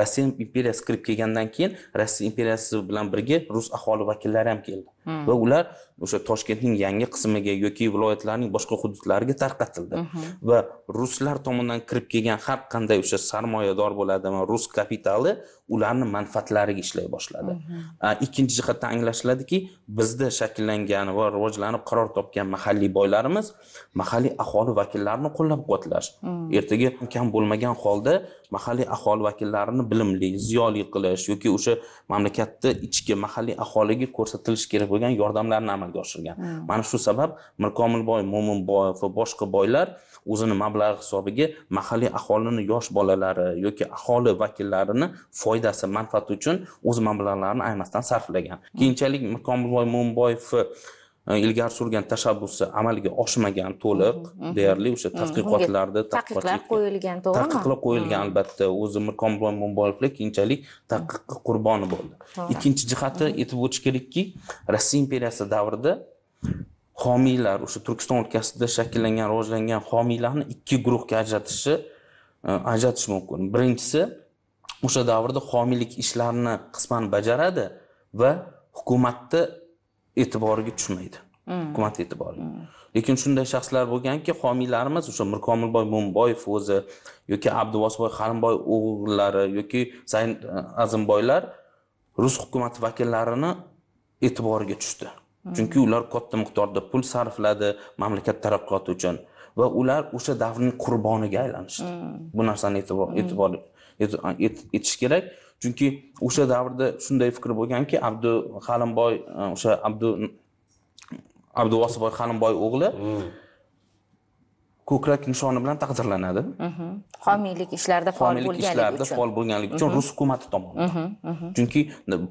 [SPEAKER 3] rossiya imperiyasi kirib kelgandan keyin rossiya imperiyasi bilan birga rus aholi vakillari ham keldi Hmm. va ular o'sha toshkentning yangi qismiga yoki viloyatlarning boshqa hududlariga tarqatildi hmm. va ruslar tomonidan kirib kelgan har qanday o'sha sarmoyador bo'ladimi rus kapitali ularni manfaatlariga ishlay boshladi hmm. ikkinchi jihatdan anglashiladiki bizda shakllangan va rivojlanib qaror topgan mahalliy boylarimiz mahalliy aholi vakillarini qo'llab quvvatlash ertaga kam bo'lmagan holda mahalliy aholi vakillarini bilimli ziyoli qilish yoki o'sha mamlakatni ichki mahalliy aholiga ko'rsatilishi kerak bo'lgan yordamlarni amalga oshirgan hmm. mana shu sabab mirkomilboy mo'minboyev va boshqa boylar o'zini mablag'i hisobiga mahalliy aholini yosh bolalari yoki aholi vakillarini foydasi manfaati uchun o'z mablag'larini ayamasdan sarflagan hmm. keyinchalik mirkomilboy mo'minboyevni ilgari surgan tashabbusi amalga oshmagan to'liq deyarli o'sha tadqiqotlarda taqiqlab
[SPEAKER 1] qo'yilgan to'g'rimi taqiqlab qo'yilgan
[SPEAKER 3] albatta o'zi mirkom mo'mboyevlar keyinchalik taqiqqa qurboni bo'ldi ikkinchi jihati aytib o'tish kerakki rossiya imperiyasi davrida homiylar o'sha turkiston o'lkasida shakllangan rivojlangan homiylarni ikki guruhga ajratishi e, ajratish mumkin birinchisi o'sha davrda homiylik ishlarini qisman bajaradi va hukumatni e'tiboriga tushmaydi hukumat e'tiboriga lekin shunday shaxslar bo'lganki homiylarimiz o'sha mirkomilboy mo'minboyev o'zi yoki abduvosboy qarimboy o'g'illari yoki zayn e, azimboylar rus hukumati vakillarini e'tiboriga tushdi chunki ular katta miqdorda pul sarfladi mamlakat taraqqiyoti uchun va ular o'sha davrning qurboniga aylanishdi bu narsani e'tibor e'tibor e-, etish kerak chunki o'sha davrda shunday fikr bo'lganki abdu halimboy e, o'sha abdu abduvosiboy halimboy o'g'li hmm. ko'krak nishoni bilan taqdirlanadi mhm.
[SPEAKER 1] homiylik ishlarida faol homiylik ishlarida faol bo'lganligi uchun mhm. rus
[SPEAKER 3] hukumati tomonidan mhm, chunki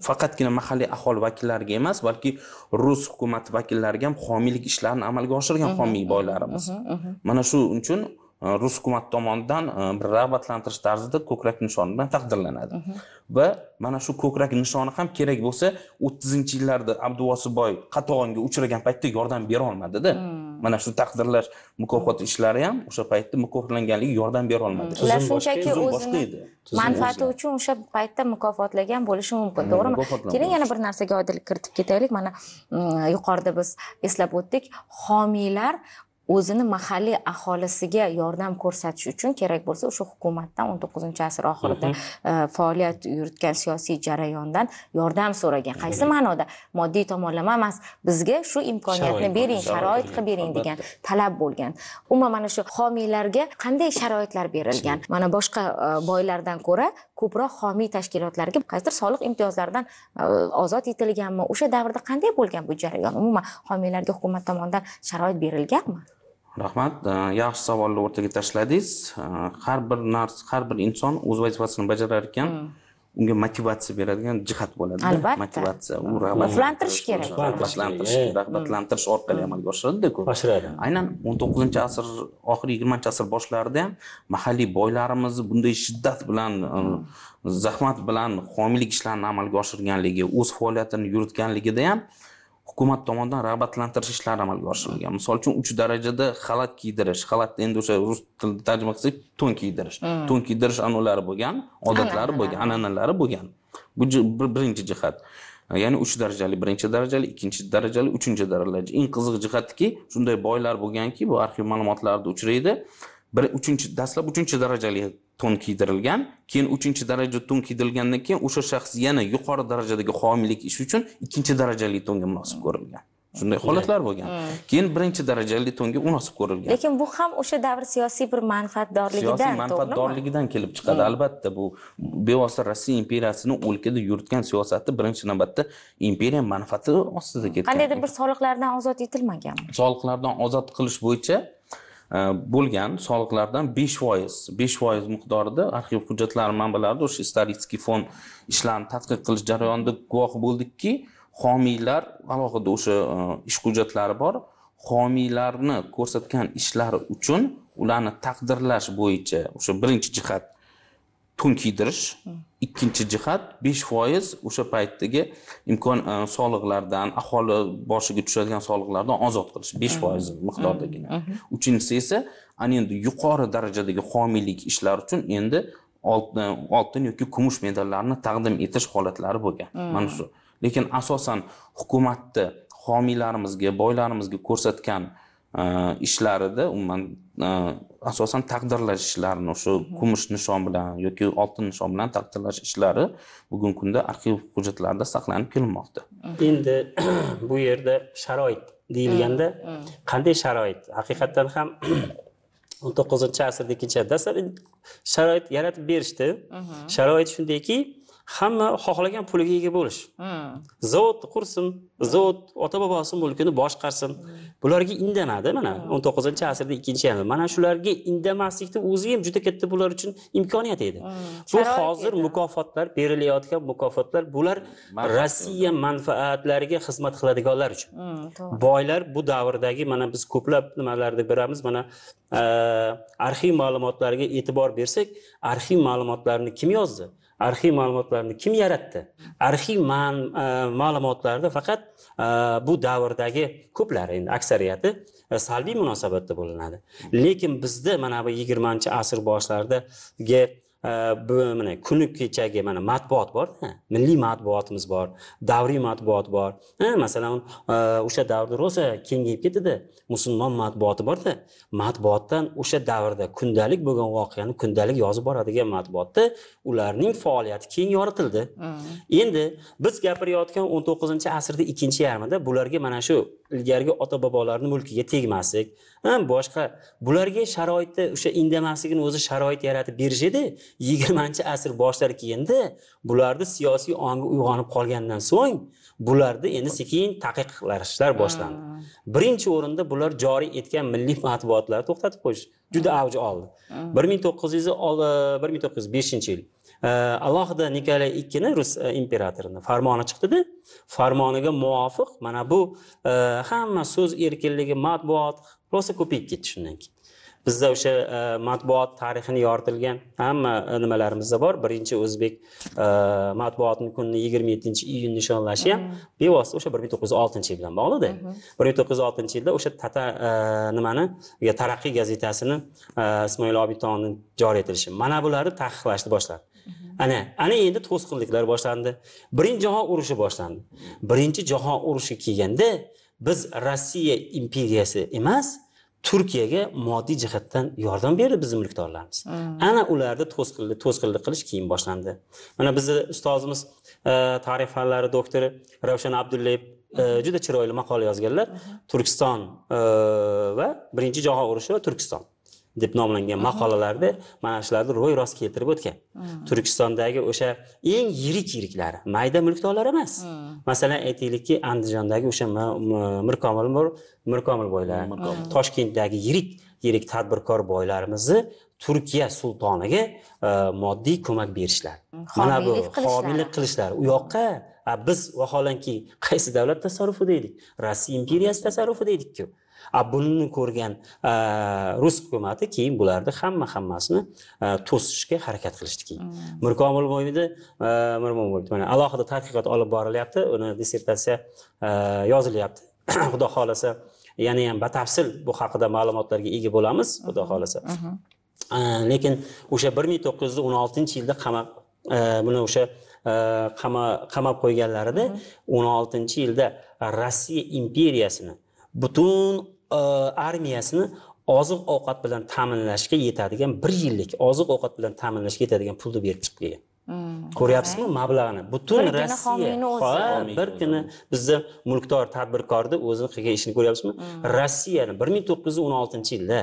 [SPEAKER 3] faqatgina mahalliy aholi vakillariga emas balki rus hukumati vakillariga ham homiylik ishlarini amalga oshirgan homiy boylarimiz mana shu uchun rus э, hukumati tomonidan э, bir rag'batlantirish tarzida ko'krak nishoni bilan taqdirlanadi va mana shu ko'krak nishoni ham kerak bo'lsa o'ttizinchi yillarda abduvosiboy qatag'onga uchragan paytda yordam berolmadida hmm. mana shu taqdirlash mukofot ishlari ham o'sha paytda mukofotlanganligi yordam berolmadi ular shunchaki o'zini manfaati
[SPEAKER 1] uchun o'sha paytda mukofotlagan bo'lishi mumkin hmm, to'g'rimi keling yana bir narsaga oydinlik kiritib ketaylik mana mm, yuqorida biz eslab o'tdik homiylar o'zini mahalliy aholisiga yordam ko'rsatish uchun kerak bo'lsa o'sha hukumatdan o'n to'qqizinchi asr oxirida mhmm. e, faoliyat yuritgan siyosiy jarayondan yordam so'ragan mhmm. qaysi ma'noda moddiy tomonlama emas bizga shu imkoniyatni bering sharoit qilib bering degan talab bo'lgan umuman mana shu homiylarga qanday sharoitlar berilgan mana boshqa e, boylardan ko'ra ko'proq homiy tashkilotlarga qaysidir soliq imtiyozlaridan e, ozod etilganmi o'sha davrda qanday bo'lgan bu jarayon umuman homiylarga hukumat tomonidan sharoit berilganmi
[SPEAKER 3] rahmat yaxshi savolni o'rtaga tashladingiz har bir narsa har bir inson o'z vazifasini bajarar ekan hmm. unga motivatsiya beradigan jihat bo'ladi albatta motivatsiya u hmm. rag'batlantirish
[SPEAKER 1] kerak rag'batlantirish
[SPEAKER 3] rag'batlantirish orqali amalga hmm. oshiradiku oshiradi aynan o'n to'qqizinchi asr oxirgi yigirmanchi asr boshlarida ham mahalliy boylarimiz bunday shiddat bilan e, zahmat bilan homiylik ishlarini amalga oshirganligi o'z faoliyatini yuritganligida ham hukumat tomonidan rag'batlantirish ishlari amalga oshirilgan misol uchun uch darajada xalat kiydirish xalat endi o'sha rus tilida tarjima qilsak to'n kiydirish hmm. to'n kiydirish anavlari bo'lgan odatlari bo'lgan an'analari bo'lgan bu birinchi jihat ya'ni uch darajali birinchi darajali ikkinchi darajali uchinchi darajali eng qiziq jihatiki shunday boylar bo'lganki bu arxiv ma'lumotlarida uchraydi bir uchinchi dastlab uchinchi darajali to'n kiydirilgan keyin uchinchi daraja to'n kiydirilgandan keyin o'sha shaxs yana yuqori darajadagi homiylik ishi uchun ikkinchi darajali to'nga munosib ko'rilgan shunday holatlar bo'lgan keyin birinchi darajali to'nga munosib ko'rilgan
[SPEAKER 1] lekin bu ham o'sha davr siyosiy bir manfaatdorligidan siyosiy manfaatdorligidan
[SPEAKER 3] kelib chiqadi albatta bu bevosita rossiya imperiyasini o'lkada yuritgan siyosati birinchi navbatda imperiya manfaati ostida ketgan qandaydir
[SPEAKER 1] bir soliqlardan ozod etilmaganmi
[SPEAKER 3] soliqlardan ozod qilish bo'yicha Э, bo'lgan soliqlardan besh foiz besh foiz miqdorida arxiv hujjatlari manbalarida o'sha исторический fond ishlarini tadqiq qilish jarayonida guvoh bo'ldikki homiylar alohida o'sha e, ish hujjatlari bor homiylarni ko'rsatgan ishlari uchun ularni taqdirlash bo'yicha o'sha birinchi jihat to'n kiydirish ikkinchi jihat besh foiz o'sha paytdagi imkon e, soliqlardan aholi boshiga tushadigan soliqlardan ozod qilish besh foiz miqdordagina uchinchisi esa ana endi yuqori darajadagi homiylik ishlar uchun endi e, oltin yoki kumush medallarni taqdim etish holatlari bo'lgan mana shu lekin asosan hukumatni homiylarimizga boylarimizga ko'rsatgan e, ishlarida umuman Э, asosan taqdirlash ishlarini o'sha kumush nishon bilan yoki oltin nishon bilan taqdirlash ishlari bugungi kunda arxiv hujjatlarida saqlanib kelinmoqda
[SPEAKER 2] endi <clears throat> bu yerda sharoit deyilganda qanday sharoit haqiqatdan ham <clears throat> o'n to'qqizinchi asrda kechadi dastlab sharoit yaratib berishdi sharoit shundayki hamma xohlagan puliga ega bo'lish hmm. zavod qursin zavod ota bobosi mulkini boshqarsin bularga indanadi mana hmm. o'n to'qqizinchi asrda ikkinchi yarim mana shularga indamaslikni o'zi ham juda katta bular uchun imkoniyat edi hmm. bu hozir mukofotlar berilayotgan mukofotlar bular rossiya manfaatlariga xizmat qiladiganlar uchun boylar bu davrdagi mana biz ko'plab nimalarni bilamiz mana arxiv ma'lumotlariga e'tibor bersak arxiv ma'lumotlarini kim yozdi arxiv ma'lumotlarni kim yaratdi arxiv e, ma'lumotlarni faqat e, bu davrdagi ko'plari endi aksariyati e, salbiy munosabatda bo'linadi lekin bizda mana bu yigirmanchi asr boshlaridagi bu mana kuni kechagi mana matbuot borda milliy matbuotimiz bor davriy matbuot bor masalan o'sha davrda rosa kengayib ketdida musulmon matbuoti borda matbuotdan o'sha davrda kundalik bo'lgan voqeani kundalik yozib boradigan matbuotda ularning faoliyati keng yoritildi endi biz gapirayotgan o'n to'qqizinchi asrni ikkinchi yarmida bularga mana shu ilgarigi ota bobolarni mulkiga tegmaslik boshqa bularga sharoitni o'sha indamaslikni o'zi sharoit yaratib berish edi yigirmanchi asr boshlari kelganda bularni siyosiy ongi uyg'onib qolgandan so'ng bularni endi sekin taqiqlashlar boshlandi birinchi o'rinda bular joriy etgan milliy matbuotlarni to'xtatib qo'yish juda avj oldi bir ming to'qqiz yuz e, bir ming to'qqiz yuz beshinchi yil e, alohida nikolay ikkini rus e, imperatorini farmoni chiqdida farmoniga muvofiq mana bu hamma so'z erkinligi matbuot rosa ko'payib ketdi shundan keyin bizda o'sha e, matbuot tarixini yoritilgan hamma nimalarimizda bor birinchi o'zbek e, matbuotni kunini yigirma yettinchi iyun nishonlashi ham bevosita o'sha bir ming to'qqiz yuz oltinchi yil bilan bog'liqda bir ming to'qqiz yuz oltinchi yilda o'sha tata e, nimani taraqqiy gazetasini ismoil obitovni joriy etilishi mana bularni taqiqlashni boshladi ana ana endi to'sqinliklar boshlandi birinchi jahon urushi boshlandi birinchi jahon urushi kelganda biz rossiya imperiyasi emas turkiyaga moddiy jihatdan yordam berdi bizni mulkdorlarimiz ana ularda to'sqinlik to'sqinlik qilish keyin boshlandi mana bizni ustozimiz e, tarix fanlari doktori ravshan abdullayev juda chiroyli maqola yozganlar turkiston e, va birinchi jahon urushi va turkiston deb nomlangan maqolalarda mana shularni ro'y rost keltirib o'tgan hmm. turkistondagi o'sha eng yirik yiriklari mayda mulkdorlar emas hmm. masalan aytaylikki andijondagi o'sha mirkomil mirkomil boylar hmm, toshkentdagi yirik yirik tadbirkor boylarimizni turkiya sultoniga e, moddiy ko'mak berishlar mana bu homiylik qilishlar u yoqqa biz vaholanki qaysi davlat tasarrufi edik rossiya imperiyasi tasarrufi edikku a bunni ko'rgan rus hukumati keyin bularni hamma hammasini to'sishga harakat qilishdi keyin mm. mirkomil mo'mini mana alohida tadqiqot olib borilyapti uni dissertatsiya yozilyapti <coughs> xudo xohlasa yana ham batafsil bu haqida ma'lumotlarga ega bo'lamiz xudo mm-hmm. xohlasa mm-hmm. lekin o'sha bir ming to'qqiz yuz o'n oltinchi yilda qamoq buni o'sha qama qamab qo'yganlarida mm-hmm. o'n oltinchi yilda rossiya imperiyasini butun armiyasini oziq ovqat bilan ta'minlashga yetadigan bir yillik oziq ovqat bilan ta'minlashga yetadigan pulni berib chiqib kelgan hmm, ko'ryapsizmi mablag'ni butun rossiya bir kuni bizni mulkdor tadbirkorni o'zini qilgan ishini ko'ryapsizmi hmm. rossiyani bir ming to'qqiz yuz o'n oltinchi yilda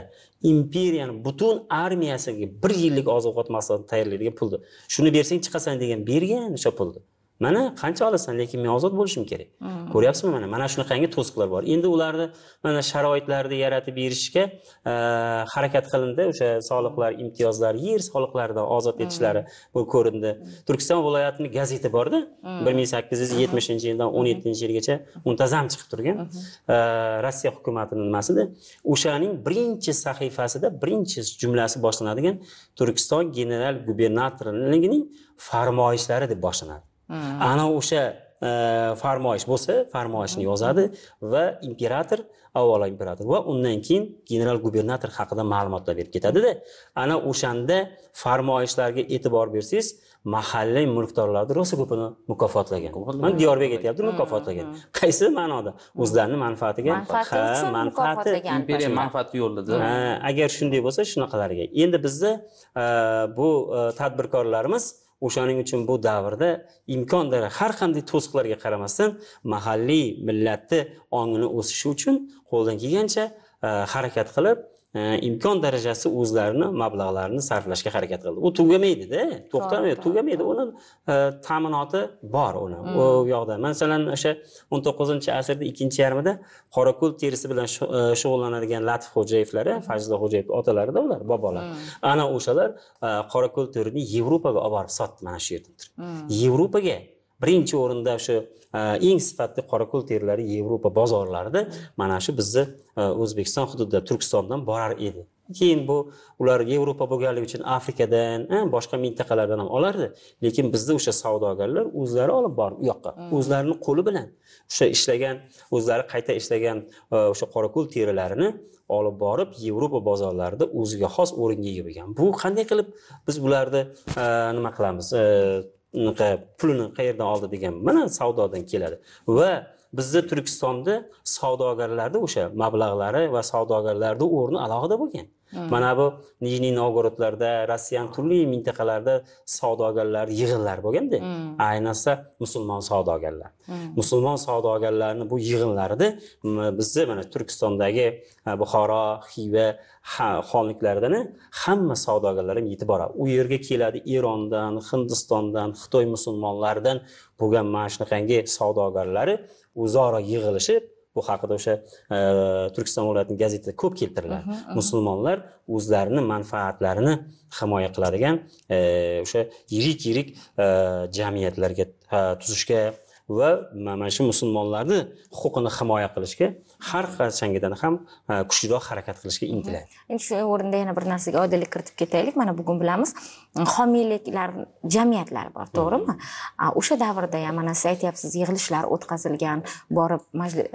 [SPEAKER 2] imperiyani butun armiyasiga bir yillik oziq ovqat mahsulotini tayyorlaydigan pulni shuni bersang chiqasan degan bergan o'sha pulni mana qancha olasan lekin men ozod bo'lishim kerak mm. ko'ryapsizmi mana mana shunaqangi to'siqlar bor endi ularni mana sharoitlarni yaratib berishga e, harakat qilindi o'sha soliqlar imtiyozlar yer soliqlaridan ozod etishlari mm. bu ko'rindi turkiston viloyatini gazeti borda mm. bir ming sakkiz yuz yetmishinchi yildan o'n yettinchi yilgacha muntazam chiqib turgan mm-hmm. e, rossiya hukumatini nimasida o'shaning birinchi sahifasida birinchi jumlasi boshlanadigan turkiston general gubernatorligining farmoyishlari deb boshlanadi Mm. ana o'sha e, farmoyish bo'lsa farmoyishni yozadi va imperator avvalo imperator va undan keyin general gubernator haqida ma'lumotlar berib ketadida ana o'shanda farmoyishlarga e'tibor bersangiz mahalliy mulkdorlarni rosa ko'pini mukofotlagan mana diyorbek aytyapti mukofotlagan mm. qaysi ma'noda o'zlarini manfaatiga ha manfaati imperiya manfaati ha agar shunday bo'lsa shunaqalarga endi bizda e, bu e, tadbirkorlarimiz o'shaning uchun bu davrda imkon dara har qanday to'siqlarga qaramasdan mahalliy millatni ongini o'sishi uchun qo'ldan kelgancha e, harakat qilib imkon darajasi o'zlarini mablag'larini sarflashga harakat qildi u tugamaydida to'xtamaydi tugamaydi uni e, ta'minoti bor uni u hmm. yoqda masalan o'sha o'n to'qqizinchi asrni ikkinchi yarmida qorako'l terisi bilan e, shug'ullanadigan latif xo'jayevlari hmm. fazliddin xo'jayev otalarida ular bobolar hmm. ana o'shalar e, qorako'l terini yevropaga olib borib sotdi mana shu yerda turib yevropaga birinchi o'rinda o'sha e, eng sifatli qorako'l terilari yevropa bozorlarida mana shu bizni e, o'zbekiston hududida turkistondan borar edi keyin bu ular yevropa bo'lganligi uchun afrikadan e, boshqa mintaqalardan ham olardi lekin bizda o'sha savdogarlar o'zlari olib borib u yoqqa hmm. o'zlarini qo'li bilan o'sha ishlagan o'zlari qayta ishlagan o'sha qorako'l terilarini olib borib yevropa bozorlarida o'ziga xos o'ringa ega bo'lgan bu qanday qilib biz bularni nima qilamiz pulini qayerdan oldi degan mana savdodan keladi va bizda turkistonda savdogarlarni o'sha mablag'lari va savdogarlarni o'rni alohida bo'lgan mana bu nijniy novgorodlarda rossiyani turli mintaqalarida savdogarlar yig'inlari bo'lganda hmm. ayniqsa musulmon savdogarlar hmm. musulmon savdogarlarni bu yig'inlarida bizni mana turkistondagi buxoro xiva ha xonliklarini hamma savdogarlar ham yetib boradi u yerga keladi erondan hindistondan xitoy musulmonlaridan bo'lgan mana shunaqangi savdogarlari o'zaro yig'ilishib bu haqida o'sha e, turkiston viloyatini gazetida ko'p keltiriladi musulmonlar o'zlarini manfaatlarini himoya qiladigan e, o'sha yirik yirik e, jamiyatlarga tuzishga va mana shu musulmonlarni huquqini himoya qilishga har qachongidan ham e, kuchliroq harakat qilishga intiladi
[SPEAKER 1] endi shu o'rinda yana bir narsaga oydinlik kiritib ketaylik mana bugun bilamiz e, homiyliklar jamiyatlari bor to'g'rimi hmm. o'sha davrda ham mana siz aytyapsiz yig'ilishlar o'tkazilgan borib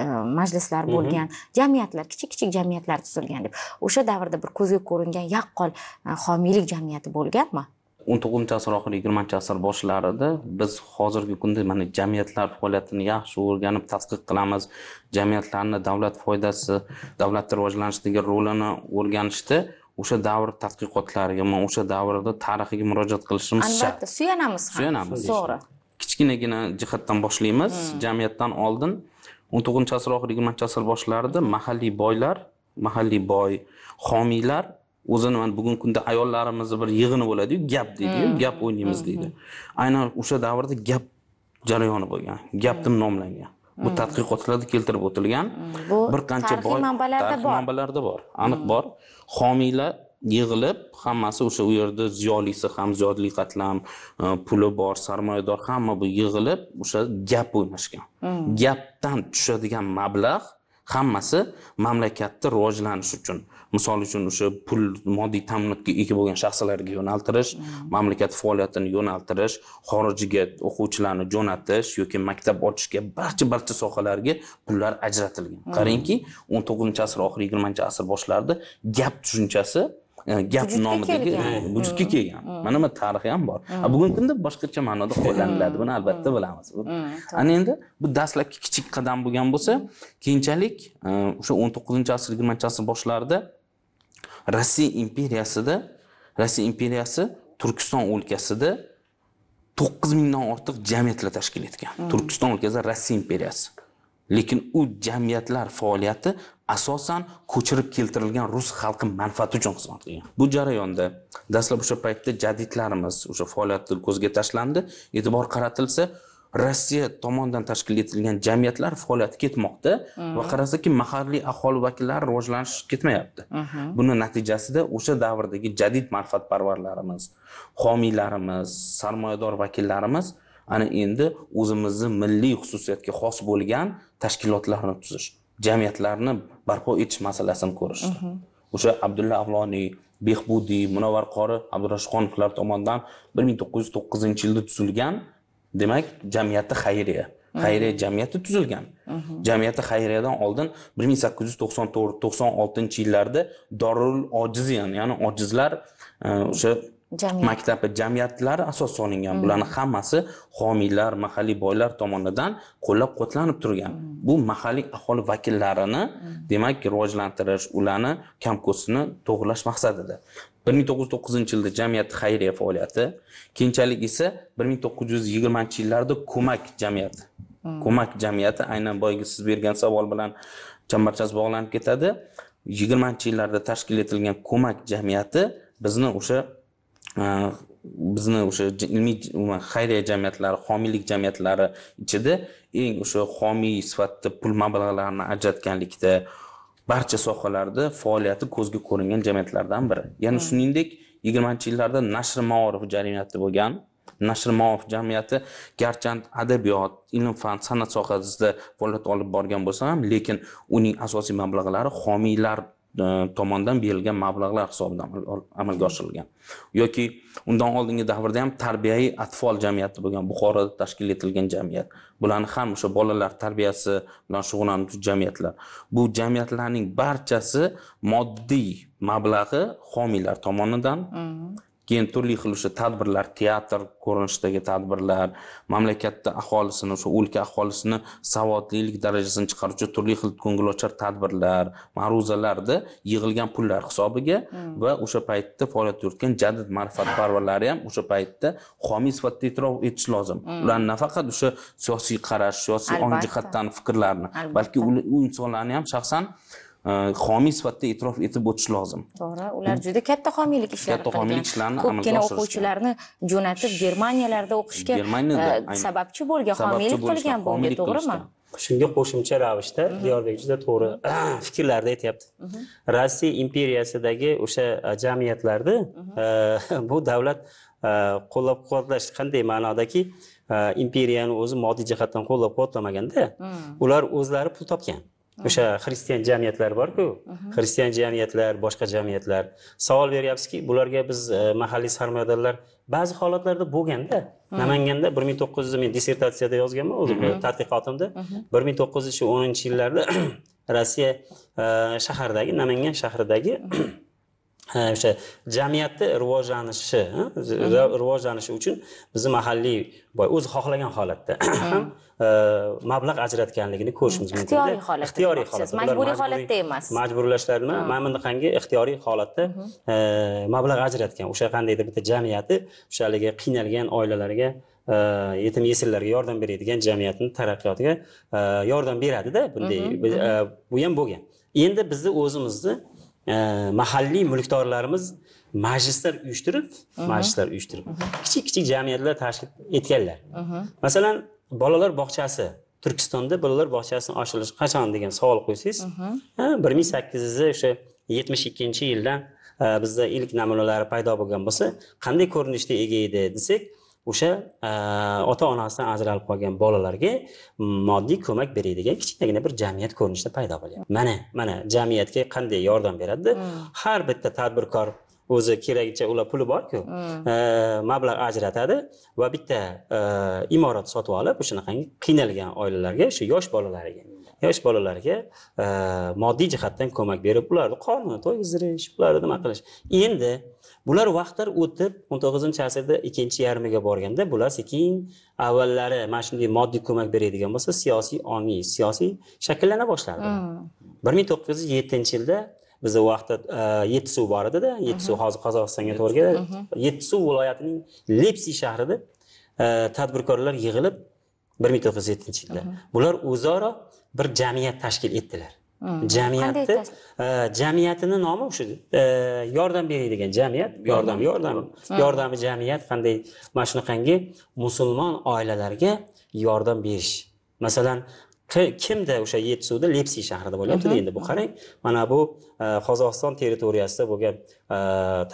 [SPEAKER 1] e, majlislar hmm. bo'lgan jamiyatlar kichik kichik jamiyatlar tuzilgan deb o'sha davrda bir ko'zga ko'ringan yaqqol homiylik jamiyati bo'lganmi
[SPEAKER 3] o'n to'qqizinchi asr oxiri yigirmanchi asr boshlarida biz hozirgi kunda mana jamiyatlar faoliyatini yaxshi o'rganib tadqiq qilamiz jamiyatlarni davlat foydasi davlatni rivojlanishidagi rolini o'rganishda o'sha davr tadqiqotlariga man o'sha davrda tarixiga murojaat qilishimiz shart albatta
[SPEAKER 1] suyanamiz ham suyanamiz to'g'ri
[SPEAKER 3] kichkinagina jihatdan boshlaymiz hmm. jamiyatdan oldin o'n to'qqizinchi asr oxiri yigirmanchi asr boshlarida mahalliy boylar mahalliy boy homiylar o'zini mana bugungi kunda ayollarimizni bir yig'ini bo'ladiyu gap deydiyu hmm. gap o'ynaymiz hmm. deydi aynan o'sha davrda gap jarayoni bo'lgan gap deb hmm. nomlangan bu tadqiqotlarda keltirib o'tilgan
[SPEAKER 2] bir qancha boy
[SPEAKER 3] manbalarda bor aniq bor homiylar yig'ilib hammasi o'sha u yerda ziyolisi ham ziyodli qatlam e, puli bor sarmoyador hamma bu yig'ilib o'sha gap o'ynashgan gapdan tushadigan mablag' hammasi mamlakatni rivojlanishi uchun misol uchun o'sha pul moddiy ta'minotga ega bo'lgan shaxslarga yo'naltirish mm-hmm. mamlakat faoliyatini yo'naltirish xorijga o'quvchilarni jo'natish yoki maktab ochishga barcha barcha sohalarga pullar ajratilgan mm-hmm. qarangki o'n to'qqizinchi asr oxiri yigirmanchi asr boshlarida gap tushunchasi e, gap nomidagi e, vujudga mm-hmm. kelgan mana bu tarixi ham bor bugungi kunda boshqacha ma'noda qo'llaniladi buni albatta bilamiz ana endi bu dastlabki kichik qadam bo'lgan bo'lsa keyinchalik e, o'sha o'n to'qqizinchi asr yigirmanchi asr boshlarida rossiya imperiyasida rossiya imperiyasi turkiston o'lkasida to'qqiz mingdan ortiq jamiyatlar tashkil etgan hmm. turkiston o'lkasida rossiya imperiyasi lekin u jamiyatlar faoliyati asosan ko'chirib keltirilgan rus xalqi manfaati uchun xizmat qilgan bu jarayonda dastlab o'sha paytda jadidlarimiz o'sha faoliyati ko'zga tashlandi e'tibor qaratilsa rossiya tomonidan tashkil etilgan jamiyatlar faoliyati ketmoqda va qarasaki mahalliy aholi vakillari rivojlanish ketmayapti buni natijasida o'sha davrdagi jadid ma'rifatparvarlarimiz homiylarimiz sarmoyador vakillarimiz ana endi o'zimizni milliy xususiyatga xos bo'lgan tashkilotlarni tuzish jamiyatlarni barpo etish masalasini ko'rishdi o'sha abdulla avloniy behbudiy munavvar qori abdurashqonovlar tomonidan bir ming to'qqiz yuz to'qqizinchi yilda tuzilgan demak jamiyatda xayriya xayriya jamiyati tuzilgan mhmm. jamiyati xayriyadan oldin bir ming sakkiz yuz to'qson to'rt to'qson oltinchi yillarda dorul ojiziyan ya'ni ojizlar e, o'sha maktabi jamiyatlari asos solingan mhmm. bularni hammasi homiylar mahalliy boylar tomonidan qo'llab quvvatlanib turgan mhmm. bu mahalliy aholi vakillarini demak rivojlantirish ularni kamko'sini to'g'irlash maqsadida bir ming to'qqiz yuz to'qqizinchi yilda jamiyat xayriya faoliyati keyinchalik esa bir ming to'qqiz yuz yigirmanchi yillarda ko'mak jamiyati hmm. ko'mak jamiyati aynan boyagi siz bergan savol bilan chambarchas bog'lanib ketadi yigirmanchi yillarda tashkil etilgan ko'mak jamiyati bizni o'sha e, bizni o'sha ilmiy xayriya jamiyatlari homiylik jamiyatlari ichida eng o'sha homiy sifatida pul mablag'larini ajratganlikda barcha sohalarda faoliyati ko'zga ko'ringan jamiyatlardan biri yana hmm. shuningdek yigirmanchi yillarda nashr maorif jamiyati bo'lgan nashr maorif jamiyati garchand adabiyot ilm fan san'at sohasida faoliyat olib borgan bo'lsa ham lekin uning asosiy mablag'lari homiylar Э, tomonidan berilgan mablag'lar hisobidan amalga oshirilgan yoki undan oldingi davrda ham tarbiyaviy atfol jamiyati bo'lgan buxoroda tashkil etilgan jamiyat bularni ham o'sha bolalar tarbiyasi bilan shug'ullanuvchi jamiyatlar bu jamiyatlarning barchasi moddiy mablag'i homiylar tomonidan keyin turli xil o'sha tadbirlar teatr ko'rinishidagi tadbirlar mamlakatda aholisini o'sha o'lka aholisini savodlilik darajasini chiqaruvchi turli xil ko'ngilochar tadbirlar ma'ruzalarda yig'ilgan pullar hisobiga hmm. va o'sha paytda faoliyat yuritgan jadid ma'rifatparvarlari ham o'sha paytda homiy sifatida e'tirof etish lozim hmm. ularni nafaqat o'sha siyosiy qarash siyosiy ong jihatdan fikrlarni balki u insonlarni ham shaxsan homiy э, sifatida e'tirof etib o'tish lozim
[SPEAKER 1] to'g'ri ular juda katta homiylik ishlari katta homiylik ishlarini ko'pgina o'quvchilarni jo'natib germaniyalarda o'qishga e, sababchi bo'lgan homiylik qilgan bunga to'g'rimi
[SPEAKER 2] shunga qo'shimcha ravishda mhm. diyorbek juda to'g'ri <clears throat> fikrlarni aytyapti mhm. rossiya imperiyasidagi o'sha e, jamiyatlarni mhm. e, <laughs> bu davlat qo'llab quvvatlash qanday ma'nodaki imperiyani o'zi moddiy jihatdan qo'llab quvvatlamaganda hmm. ular o'zlari pul topgan o'sha xristian jamiyatlar borku xristian jamiyatlar boshqa jamiyatlar savol beryapsizki bularga biz e, mahalliy sarmoyadorlar ba'zi holatlarda bo'lganda namanganda bir ming to'qqiz yuz men dissertatsiyada yozganman o'zim tadqiqotimda bir ming to'qqiz yuz o'ninchi yillarda <clears throat> rossiya e, shahardagi namangan shahridagi o'sha jamiyatni rivojlanishi rivojlanishi uchun bizni mahalliy boy o'zi xohlagan holatda hmm. <coughs> ham e, mablag' ajratganligini ko'rishimiz mumkin ixtiyoriy holatda ixtiyoriy holatda majburiy holatda emas majburlashlar emas mana bunaqangi ixtiyoriy holatda e, mablag' ajratgan o'sha qandaydir bitta jamiyati o'sha haligi qiynalgan oilalarga e, yetim yesirlarga yordam beradigan jamiyatni taraqqiyotiga yordam beradida bunday bu ham bo'lgan endi bizni o'zimizni mahalliy mulkdorlarimiz majlislar uyushtirib majlislar uyushtirib kichik kichik jamiyatlar tashkil etganlar masalan bolalar bog'chasi turkistonda bolalar bog'chasini ochilishi qachon degan savol qo'ysangiz bir ming sakkiz yuz o'sha yetmish ikkinchi yildan e, bizda ilk namunalari paydo bo'lgan bo'lsa qanday ko'rinishda ega edi desak o'sha e, ota onasidan ajralib qolgan bolalarga moddiy ko'mak beradigan kichkinagina bir jamiyat ko'rinishida paydo bo'lyapti mana mana jamiyatga qanday yordam beradida mm. har bitta tadbirkor o'zi keragicha ular puli borku mm. e, mablag' ajratadi va bitta e, imorat sotib olib o'shanaqangi qiynalgan oilalarga shu yosh bolalariga yosh bolalarga e, moddiy jihatdan ko'mak berib ularni qornini to'yg'izdirish ularni nima qilish endi bular vaqtlar o'tib o'n to'qqizinchi asrda ikkinchi yarmiga borganda bular sekin avvallari mana shunday moddiy ko'mak beradigan bo'lsa siyosiy ongi siyosiy shakllana boshladi hmm. bir ming to'qqiz yuz yettinchi yilda bizni vaqtda e, yetti suv bor edida yetti suv hozir qozog'istonga to'g'ri keladi yetti suv viloyatining lepsi shahrida e, tadbirkorlar yig'ilib bir ming to'qqiz yuz yettinchi yilda bular o'zaro bir jamiyat tashkil etdilar
[SPEAKER 1] jamiyatni
[SPEAKER 2] e, jamiyatini nomi o'sha e, yordam beradigan jamiyat yordam yordam yordami jamiyat qanday mana shunaqangi musulmon oilalarga yordam berish masalan kimda o'sha yetisuvda lepsiy shahrida bo'lyaptida endi bu qarang mana bu e, qozog'iston territoriyasida bo'lgan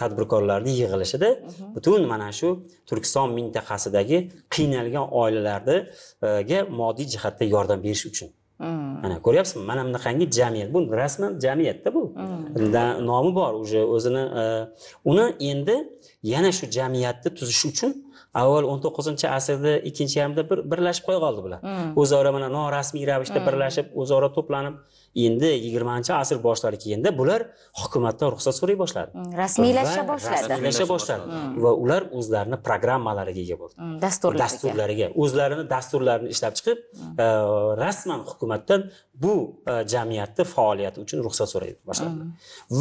[SPEAKER 2] tadbirkorlarni yig'ilishida butun mana shu turkiston mintaqasidagi qiynalgan oilalarga moddiy jihatda yordam berish uchun mana ko'ryapsizmi mana bunaqangi jamiyat bu rasman jamiyatda bu hmm. nomi bor уже o'zini e, uni endi yana shu jamiyatni tuzish uchun avval o'n to'qqizinchi asrda ikkinchi yarmida bir birlashib qo'ya qoldi bular hmm. o'zaro mana norasmiy ravishda hmm. birlashib o'zaro to'planib endi yigirmanchi asr boshlari kelganda bular hukumatdan ruxsat so'ray boshladi
[SPEAKER 1] mm, rasmiylasha boshladi rasmiylasha boshladi
[SPEAKER 2] va ular o'zlarini programmalariga ega bo'ldi
[SPEAKER 1] mm, dasturlariga dasturlariga
[SPEAKER 2] o'zlarini dasturlarini ishlab chiqib mm. uh, rasman hukumatdan bu uh, jamiyatni faoliyati uchun ruxsat so'ray boshladi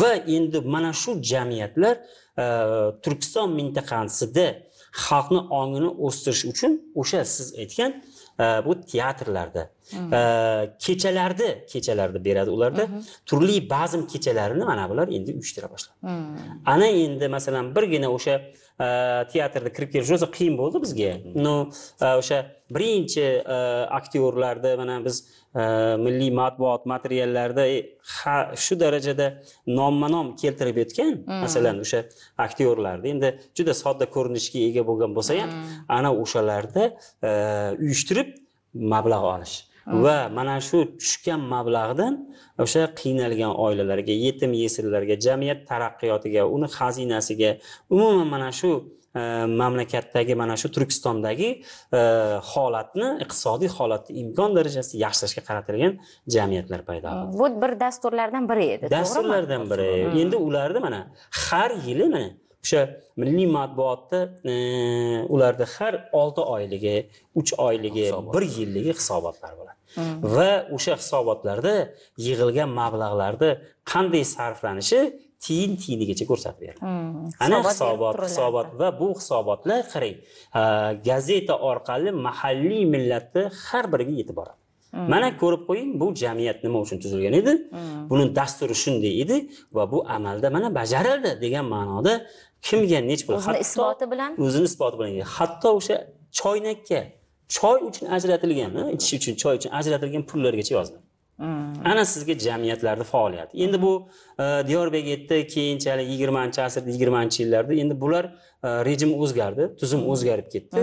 [SPEAKER 2] va endi mana shu jamiyatlar uh, turkiston mintaqasida xalqni ongini o'stirish uchun o'sha siz aytgan bu teatrlarda Э, kechalarni kechalarda beradi ularda turli bazm kechalarini mana bular endi uyushtira boshladi hm. ana endi masalan birgina o'sha e, teatrda kirib kelish o'zi qiyin bo'ldi bizga ну e, o'sha birinchi e, aktyorlarni mana biz milliy matbuot materiallarida shu darajada nomma nom keltirib o'tgan hm. masalan o'sha aktyorlarni endi juda sodda ko'rinishga ega bo'lgan bo'lsa ham hm. ana o'shalarda uyushtirib mablag' olish va ah. mana shu tushgan mablag'dan o'sha qiynalgan oilalarga yetim yesirlarga jamiyat taraqqiyotiga uni xazinasiga umuman mana shu e, mamlakatdagi mana shu turkistondagi e, holatni iqtisodiy holatni imkon darajasida yaxshilashga qaratilgan jamiyatlar paydo
[SPEAKER 1] bo'ldi bu bir dasturlardan biri edi dasturlardan
[SPEAKER 2] biri hmm. endi ularni mana har yili mana o'sha milliy matbuotda e, ularda har olti oyligi uch oyligi bir yilligi hisobotlar bo'ladi va o'sha hisobotlarda yig'ilgan mablag'larni qanday sarflanishi tiyin tiyinigacha ko'rsatib beradi mmm, ana hisobot hisobot va bu hisobotlar qarang gazeta orqali mahalliy millatni har biriga yetib boradi
[SPEAKER 1] mmm. mana
[SPEAKER 2] ko'rib qo'ying bu jamiyat nima uchun tuzilgan edi
[SPEAKER 1] mmm. buni
[SPEAKER 2] dasturi shunday edi va bu amalda mana bajarildi degan ma'noda kimga nechi pul o'zini isboti bilan o'zini isboti bilan hatto o'sha choynakka choy uchun ajratilgan ichish uchun choy uchun ajratilgan pullargacha yoziladi hmm. ana sizga jamiyatlarni faoliyati endi bu diyorbek etdi keyinchalik yigirmanchi asrda yigirmanchi yillarda endi bular e, rejim o'zgardi tuzum o'zgarib ketdi